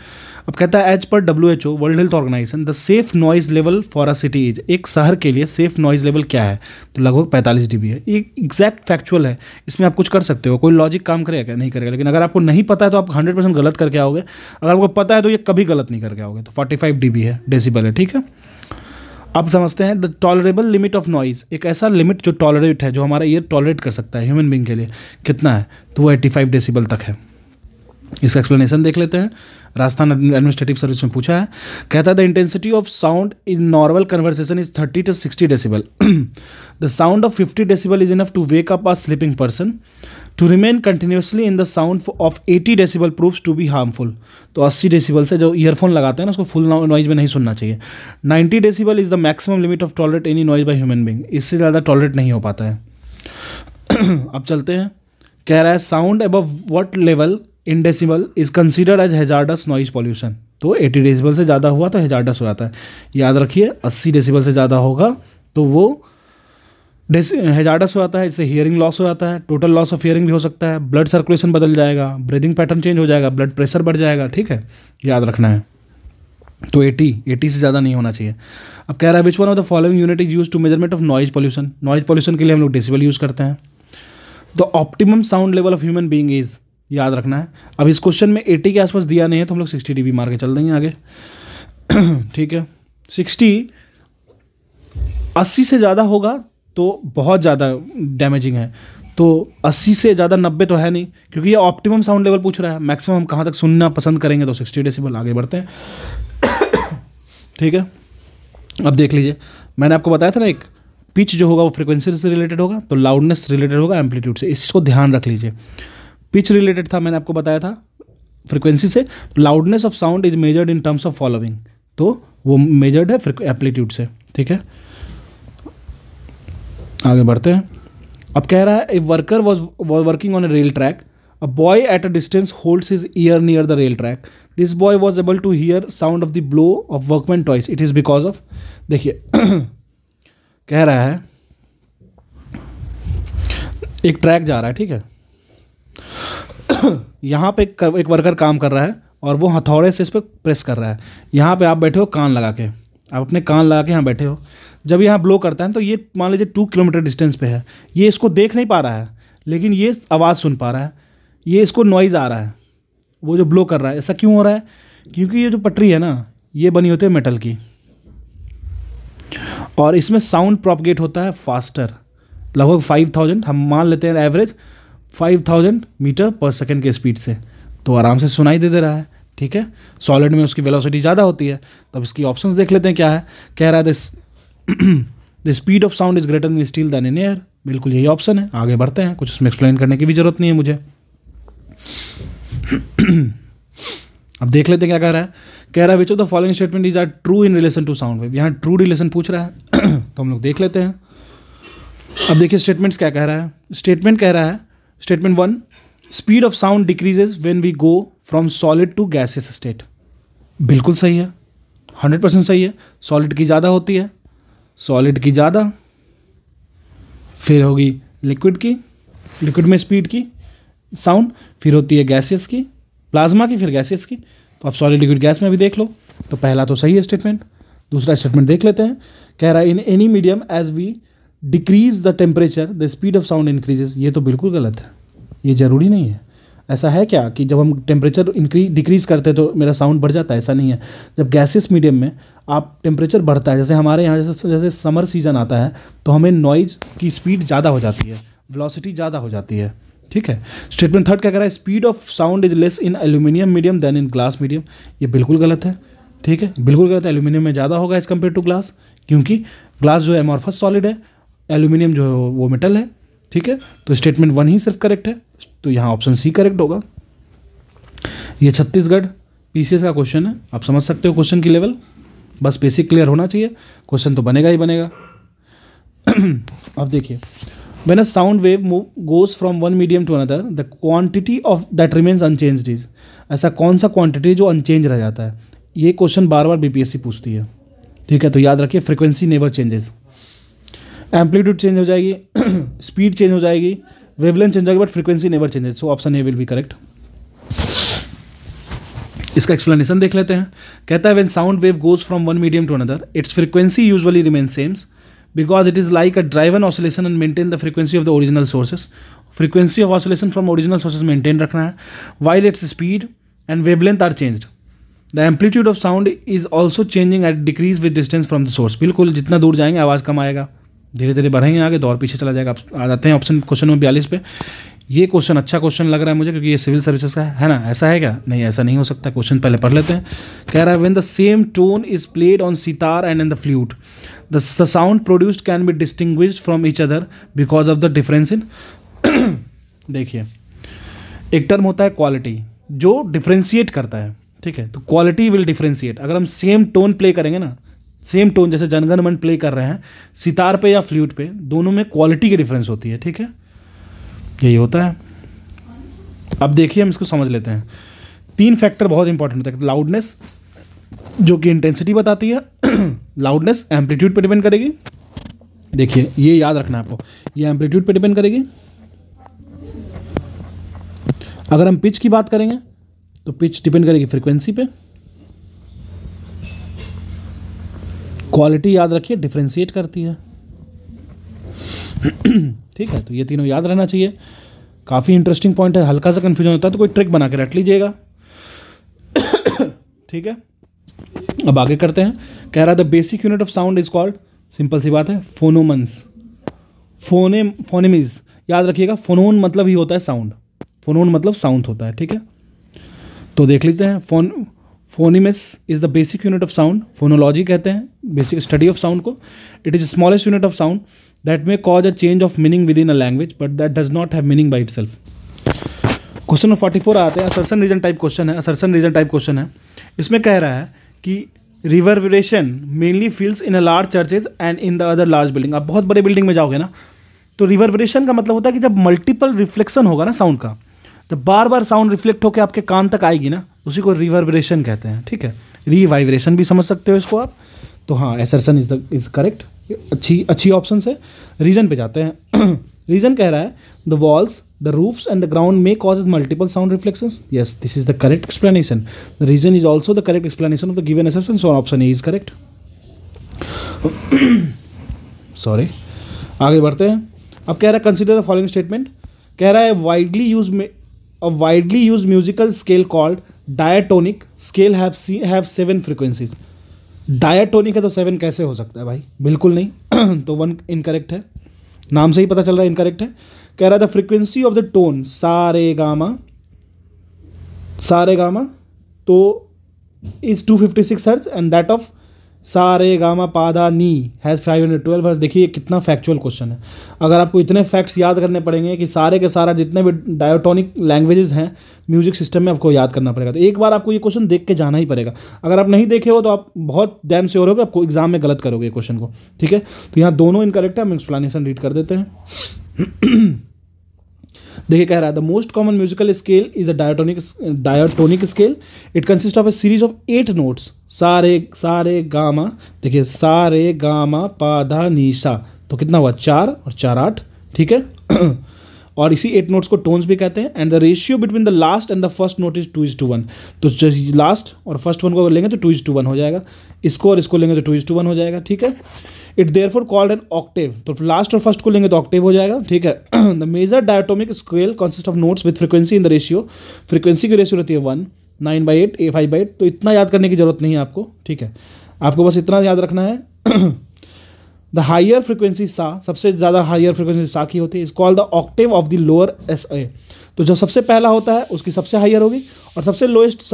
अब कहता है as per W H O world health organisation the safe noise level for a city is एक शहर के लिए सेफ नॉइज लेवल क्या है तो लगभग पैंतालीस डी है ये एग्जैक्ट फैक्चुअल है इसमें आप कुछ कर सकते हो कोई लॉजिक काम करेगा क्या नहीं करेगा लेकिन अगर आपको नहीं पता है तो आप हंड्रेड परसेंट गलत करके आओगे अगर आपको पता है तो ये कभी गलत नहीं करके आओगे तो फोर्टी फाइव डी है डेसीबल है ठीक है आप समझते हैं the tolerable limit of noise एक ऐसा लिमिट जो टॉलरेट है जो हमारा ईयर टॉलरेट कर सकता है ह्यूमन बींग के लिए कितना है तो वो एट्टी फाइव डेसीबल तक है इसका एक्सप्लेनेशन देख लेते हैं राजस्थान एडमिनिस्ट्रेटिव सर्विस में पूछा है कहता है the intensity of sound in normal conversation is thirty to sixty decibel the sound of fifty decibel is enough to wake up a sleeping person to remain continuously in the sound of eighty decibel proves to be harmful तो अस्सी decibel से जो earphone लगाते हैं ना उसको full noise में नहीं सुनना चाहिए ninety decibel is the maximum limit of tolerate any noise by human being इससे ज़्यादा टॉलरेट नहीं हो पाता है अब चलते हैं कह रहा है sound above what level in decibel is considered as hazardous noise pollution तो 80 डेसिबल से ज़्यादा हुआ तो हेजार्डस हो जाता है याद रखिए 80 डेसिबल से ज़्यादा होगा तो वो हेजार्डस हो जाता है इससे हियरिंग लॉस हो जाता है टोटल लॉस ऑफ हियरिंग भी हो सकता है ब्लड सर्कुलेशन बदल जाएगा ब्रीदिंग पैटर्न चेंज हो जाएगा ब्लड प्रेशर बढ़ जाएगा ठीक है याद रखना है तो 80 80 से ज़्यादा नहीं होना चाहिए अब कह रहा है which one of the following unit is use to measurement of noise pollution noise pollution के लिए हम लोग डेसिबल यूज़ करते हैं the optimum sound level of human being is याद रखना है अब इस क्वेश्चन में एट्टी के आसपास दिया नहीं है तो हम लोग सिक्सटी डी मार के चल देंगे आगे ठीक है सिक्सटी अस्सी से ज़्यादा होगा तो बहुत ज़्यादा डैमेजिंग है तो 80 से ज़्यादा 90 तो है नहीं क्योंकि ये ऑप्टिमम साउंड लेवल पूछ रहा है मैक्सिमम हम कहाँ तक सुनना पसंद करेंगे तो 60 डेसिबल आगे बढ़ते हैं ठीक है अब देख लीजिए मैंने आपको बताया था ना एक पिच जो होगा वो फ्रिक्वेंसी से रिलेटेड होगा तो लाउडनेस रिलेटेड होगा एम्पलीट्यूड से इसको ध्यान रख लीजिए पिच रिलेटेड था मैंने आपको बताया था फ्रिक्वेंसी से loudness of sound is measured in terms of following तो वो मेजर्ड है एप्लीट्यूड से ठीक है आगे बढ़ते हैं अब कह रहा है a worker was working on a rail track a boy at a distance holds is ear near the rail track this boy was able to hear sound of the blow of workman toys it is because of देखिए कह रहा है एक track जा रहा है ठीक है यहाँ पे एक वर्कर काम कर रहा है और वो हथौड़े से इस पर प्रेस कर रहा है यहाँ पे आप बैठे हो कान लगा के आप अपने कान लगा के यहाँ बैठे हो जब यहाँ ब्लो करता है तो ये मान लीजिए टू किलोमीटर डिस्टेंस पे है ये इसको देख नहीं पा रहा है लेकिन ये आवाज़ सुन पा रहा है ये इसको नॉइज़ आ रहा है वो जो ब्लो कर रहा है ऐसा क्यों हो रहा है क्योंकि ये जो पटरी है ना ये बनी होती है मेटल की और इसमें साउंड प्रॉपगेट होता है फास्टर लगभग फाइव थाउजेंड हम मान लेते हैं average five thousand metre per second के स्पीड से तो आराम से सुनाई दे दे रहा है ठीक है सॉलिड में उसकी वेलोसिटी ज़्यादा होती है तब इसकी ऑप्शन देख लेते हैं क्या है कह रहा है this the speed of sound is greater in steel than in air बिल्कुल यही ऑप्शन है आगे बढ़ते हैं कुछ उसमें एक्सप्लेन करने की भी ज़रूरत नहीं है मुझे अब देख लेते हैं क्या कह रहा है कह रहा है which of the following statement is are true in relation to sound wave यहाँ ट्रू रिलेशन पूछ रहा है तो हम लोग देख लेते हैं अब देखिए स्टेटमेंट्स क्या कह रहा है स्टेटमेंट कह रहा है statement one speed of sound decreases when we go from solid to gases state बिल्कुल सही है हंड्रेड परसेंट सही है सॉलिड की ज़्यादा होती है सॉलिड की ज़्यादा फिर होगी लिक्विड की लिक्विड में स्पीड की साउंड फिर होती है गैसेस की प्लाज्मा की फिर गैसेस की तो आप सॉलिड लिक्विड गैस में भी देख लो तो पहला तो सही है स्टेटमेंट दूसरा स्टेटमेंट देख लेते हैं कह रहा है in any medium as we decrease the temperature the speed of sound increases ये तो बिल्कुल गलत है ये ज़रूरी नहीं है ऐसा है क्या कि जब हम टेम्परेचर इंक्री डिक्रीज़ करते हैं तो मेरा साउंड बढ़ जाता है ऐसा नहीं है जब गैसेस मीडियम में आप टेम्परेचर बढ़ता है जैसे हमारे यहाँ जैसे जैसे समर सीज़न आता है तो हमें नॉइज़ की स्पीड ज़्यादा हो जाती है वेलोसिटी ज़्यादा हो जाती है ठीक है स्टेटमेंट थर्ड क्या कह रहा है speed of sound is less in aluminium medium than in glass medium ये बिल्कुल गलत है ठीक है बिल्कुल गलत है एल्यूमिनियम में ज़्यादा होगा एज़ कम्पेयर टू ग्लास क्योंकि ग्लास जो है एमॉर्फस सॉलिड है एल्यूमिनियम जो है वो मेटल है ठीक है तो स्टेटमेंट वन ही सिर्फ करेक्ट है तो यहाँ ऑप्शन सी करेक्ट होगा ये छत्तीसगढ़ पीसीएस का क्वेश्चन है आप समझ सकते हो क्वेश्चन की लेवल बस बेसिक क्लियर होना चाहिए क्वेश्चन तो बनेगा ही बनेगा अब देखिए when a sound wave move goes from one medium to another the quantity of that remains unchanged is ऐसा कौन सा क्वांटिटी जो अनचेंज रह जाता है ये क्वेश्चन बार बार बीपीएससी पूछती है ठीक है तो याद रखिए frequency never changes amplitude change हो जाएगी स्पीड चेंज हो जाएगी वेवलेंथ चेंज हो जाएगी but frequency never change so option A will be correct इसका एक्सप्लेनेशन देख लेते हैं कहता है when sound wave goes from one medium to another its frequency usually remain same because it is like a driven oscillation and maintain the frequency of the original sources frequency of oscillation from original sources maintain रखना है while its speed and wavelength are change the amplitude of sound is also changing at decrease with distance from the source बिल्कुल जितना दूर जाएंगे आवाज़ कम आएगा धीरे धीरे बढ़ेंगे आगे तो और पीछे चला जाएगा आ जाते हैं ऑप्शन क्वेश्चन नंबर बयालीस पे ये क्वेश्चन अच्छा क्वेश्चन लग रहा है मुझे क्योंकि ये सिविल सर्विसेज का है, ना ऐसा है क्या नहीं ऐसा नहीं हो सकता क्वेश्चन पहले पढ़ लेते हैं कह रहा है when the same tone is played on sitar and in the flute the sound produced can be distinguished from each other because of the difference in देखिए एक टर्म होता है क्वालिटी जो डिफ्रेंशिएट करता है ठीक है तो क्वालिटी विल डिफ्रेंशिएट अगर हम सेम टोन प्ले करेंगे ना सेम टोन जैसे जनगण मन प्ले कर रहे हैं सितार पे या फ्लूट पे दोनों में क्वालिटी की डिफरेंस होती है ठीक है यही होता है अब देखिए हम इसको समझ लेते हैं तीन फैक्टर बहुत इंपॉर्टेंट होता है लाउडनेस जो कि इंटेंसिटी बताती है लाउडनेस एम्पलीट्यूड पर डिपेंड करेगी देखिए ये याद रखना है आपको ये एम्पलीट्यूड पर डिपेंड करेगी अगर हम पिच की बात करेंगे तो पिच डिपेंड करेगी फ्रिक्वेंसी पे क्वालिटी याद रखिए डिफ्रेंशिएट करती है ठीक है तो ये तीनों याद रहना चाहिए काफ़ी इंटरेस्टिंग पॉइंट है हल्का सा कन्फ्यूजन होता है तो कोई ट्रिक बना के रख लीजिएगा ठीक है अब आगे करते हैं कह रहा है the basic unit of sound is called simple सी बात है फोनोमंस फोने फोनेमिज याद रखिएगा फोनोन मतलब ही होता है साउंड फोनोन मतलब साउंड होता है ठीक है तो देख लेते हैं phone phonemes is the basic unit of sound phonology कहते हैं बेसिक स्टडी ऑफ साउंड को it is smallest unit of sound that may cause a change of meaning within a language but that does not have meaning by itself question number forty four आते हैं assertion reason type question है assertion reason type question है इसमें कह रहा है कि reverberation mainly feels in a large churches and in the other large building आप बहुत बड़े बिल्डिंग में जाओगे ना तो रिवर्वरेशन का मतलब होता है कि जब मल्टीपल रिफ्लेक्शन होगा ना साउंड का जब बार बार साउंड रिफ्लेक्ट होकर आपके कान तक आएगी ना उसी को रिवाइब्रेशन कहते हैं ठीक है रिवाइब्रेशन भी समझ सकते हो इसको आप तो हाँ assertion is the is correct अच्छी अच्छी ऑप्शन है रीजन पे जाते हैं रीजन कह रहा है the walls the roofs and the ground may cause is multiple sound reflection yes this is the correct explanation the reason is also the correct explanation of the given assertion so option A is correct sorry आगे बढ़ते हैं अब कह रहा है consider the following statement कह रहा है widely use A widely used musical scale called diatonic scale have have seven frequencies. Diatonic है तो सेवन कैसे हो सकता है भाई बिल्कुल नहीं तो वन इनकरेक्ट है नाम से ही पता चल रहा है इनकरेक्ट है कह रहा है the frequency of the tone sare gama sare gama तो is 256 hertz and that of sare gama pada ni has five hundred twelve hertz देखिए कितना फैक्चुअल क्वेश्चन है अगर आपको इतने फैक्ट्स याद करने पड़ेंगे कि सारे के सारा जितने भी डायोटोनिक लैंग्वेजेस हैं म्यूजिक सिस्टम में आपको याद करना पड़ेगा तो एक बार आपको ये क्वेश्चन देख के जाना ही पड़ेगा अगर आप नहीं देखे हो तो आप बहुत डैम श्योर होगे आपको एग्जाम में गलत करोगे क्वेश्चन को ठीक है तो यहाँ दोनों इनकरेक्ट है हम एक्सप्लानीसन रीड कर देते हैं देखिए कह रहा है the most common musical scale is a diatonic diatonic scale it consist of a series of eight notes sare sare gamma देखिए सारे गामा पाधा निशा तो कितना हुआ चार और चार आठ ठीक है और इसी एट नोट्स को टोन्स भी कहते हैं and the ratio between the last and the first note is two is two one तो लास्ट और फर्स्ट वन को अगर लेंगे तो टू इज टू वन हो जाएगा इसको और इसको लेंगे तो टू इज टू वन हो जाएगा ठीक है it there four called an octave तो लास्ट और फर्स्ट को लेंगे तो ऑक्टिव हो जाएगा ठीक है the major diatomic scale consist of notes with frequency in the ratio frequency की रेशियो रहती है one nine by eight A five by eight तो इतना याद करने की जरूरत नहीं है आपको ठीक है आपको बस इतना याद रखना है द हायर फ्रिक्वेंसी सा सबसे ज़्यादा हायर फ्रिक्वेंसी सा की होती है is called the octave of the lower S A तो जो सबसे पहला होता है उसकी सबसे हाइयर होगी और सबसे लोएस्ट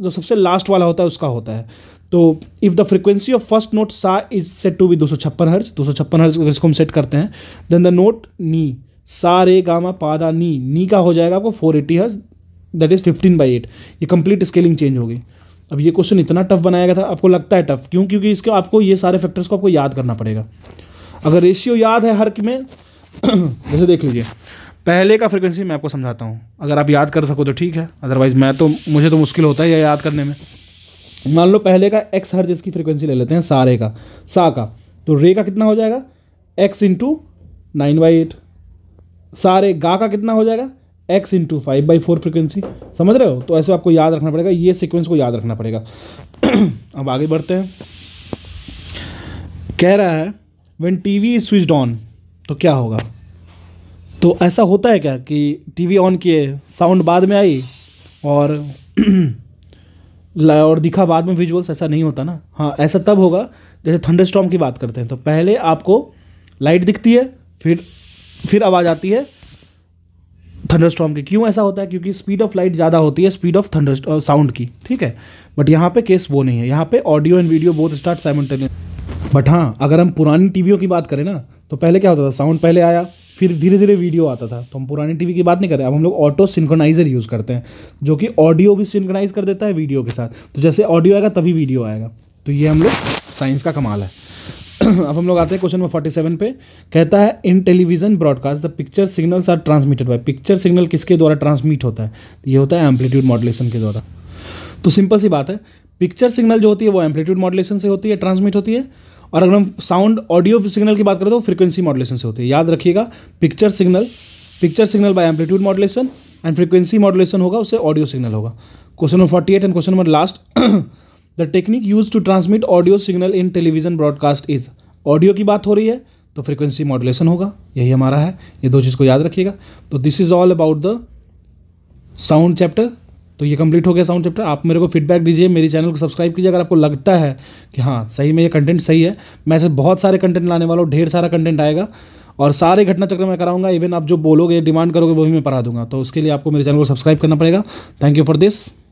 जो सबसे लास्ट वाला होता है उसका होता है तो if the frequency of first note sa is set to be दो सौ छप्पन हर्ज दो सौ छप्पन हर्ज अगर इसको हम सेट करते हैं देन द नोट नी सा रे गामा पादा नी नी का हो जाएगा आपको four eighty hertz that is fifteen by eight ये कंप्लीट स्केलिंग चेंज हो गई अब ये क्वेश्चन इतना टफ बनाया गया था आपको लगता है टफ क्यों क्योंकि इसके आपको ये सारे फैक्टर्स को आपको याद करना पड़ेगा अगर रेशियो याद है हर में जैसे देख लीजिए पहले का फ्रिक्वेंसी मैं आपको समझाता हूँ अगर आप याद कर सको तो ठीक है अदरवाइज़ मैं तो मुझे तो मुश्किल होता है यह याद करने में मान लो पहले का एक्स हर जिसकी फ्रिक्वेंसी ले लेते हैं सारे का सा का तो रे का कितना हो जाएगा X into nine by eight sare ga का कितना हो जाएगा X into five by four frequency समझ रहे हो तो ऐसे आपको याद रखना पड़ेगा ये सिक्वेंस को याद रखना पड़ेगा अब आगे बढ़ते हैं कह रहा है when T V switch on तो क्या होगा तो ऐसा होता है क्या कि टी वी ऑन किए साउंड बाद में आई और और दिखा बाद में विजुअल्स ऐसा नहीं होता ना हाँ ऐसा तब होगा जैसे थंडर स्टॉम की बात करते हैं तो पहले आपको लाइट दिखती है फिर फिर आवाज़ आती है थंडर स्टॉम की क्यों ऐसा होता है क्योंकि स्पीड ऑफ लाइट ज़्यादा होती है स्पीड ऑफ थंडर साउंड की ठीक है बट यहाँ पे केस वो नहीं है यहाँ पे audio and video both start simultaneous but हाँ अगर हम पुरानी टीवीओं की बात करें ना तो पहले क्या होता था साउंड पहले आया फिर धीरे धीरे वीडियो आता था तो हम पुरानी टीवी की बात नहीं कर रहे अब हम लोग ऑटो सिंक्रोनाइजर यूज़ करते हैं जो कि ऑडियो भी सिंक्रोनाइज कर देता है वीडियो के साथ तो जैसे ऑडियो आएगा तभी वीडियो आएगा तो ये हम लोग साइंस का कमाल है अब हम लोग आते हैं क्वेश्चन नंबर फोर्टी सेवन पे कहता है in television broadcast the picture signals are transmitted by picture signal किसके द्वारा ट्रांसमिट होता है तो ये होता है एम्पलीट्यूड मॉडुलेशन के द्वारा तो सिंपल सी बात है पिक्चर सिग्नल जो होती है वो एम्पलीट्यूड मॉडुलेशन से होती है ट्रांसमिट होती है और अगर हम साउंड ऑडियो सिग्नल की बात करें तो फ्रीक्वेंसी मॉडुलेशन से होती है याद रखिएगा picture signal picture signal by amplitude modulation and frequency modulation होगा उससे ऑडियो सिग्नल होगा question number forty eight and question number last the technique use to transmit audio signal in television broadcast is audio की बात हो रही है तो frequency modulation होगा यही हमारा है ये दो चीज़ को याद रखिएगा तो this is all about the sound chapter तो ये कंप्लीट हो गया साउंड चैप्टर आप मेरे को फीडबैक दीजिए मेरे चैनल को सब्सक्राइब कीजिए अगर आपको लगता है कि हाँ सही में ये कंटेंट सही है मैं ऐसे बहुत सारे कंटेंट लाने वाला हूँ ढेर सारा कंटेंट आएगा और सारे घटना चक्र मैं कराऊंगा इवन आप जो बोलोगे डिमांड करोगे वो भी मैं पढ़ा दूंगा तो उसके लिए आपको मेरे चैनल को सब्सक्राइब करना पड़ेगा थैंक यू फॉर दिस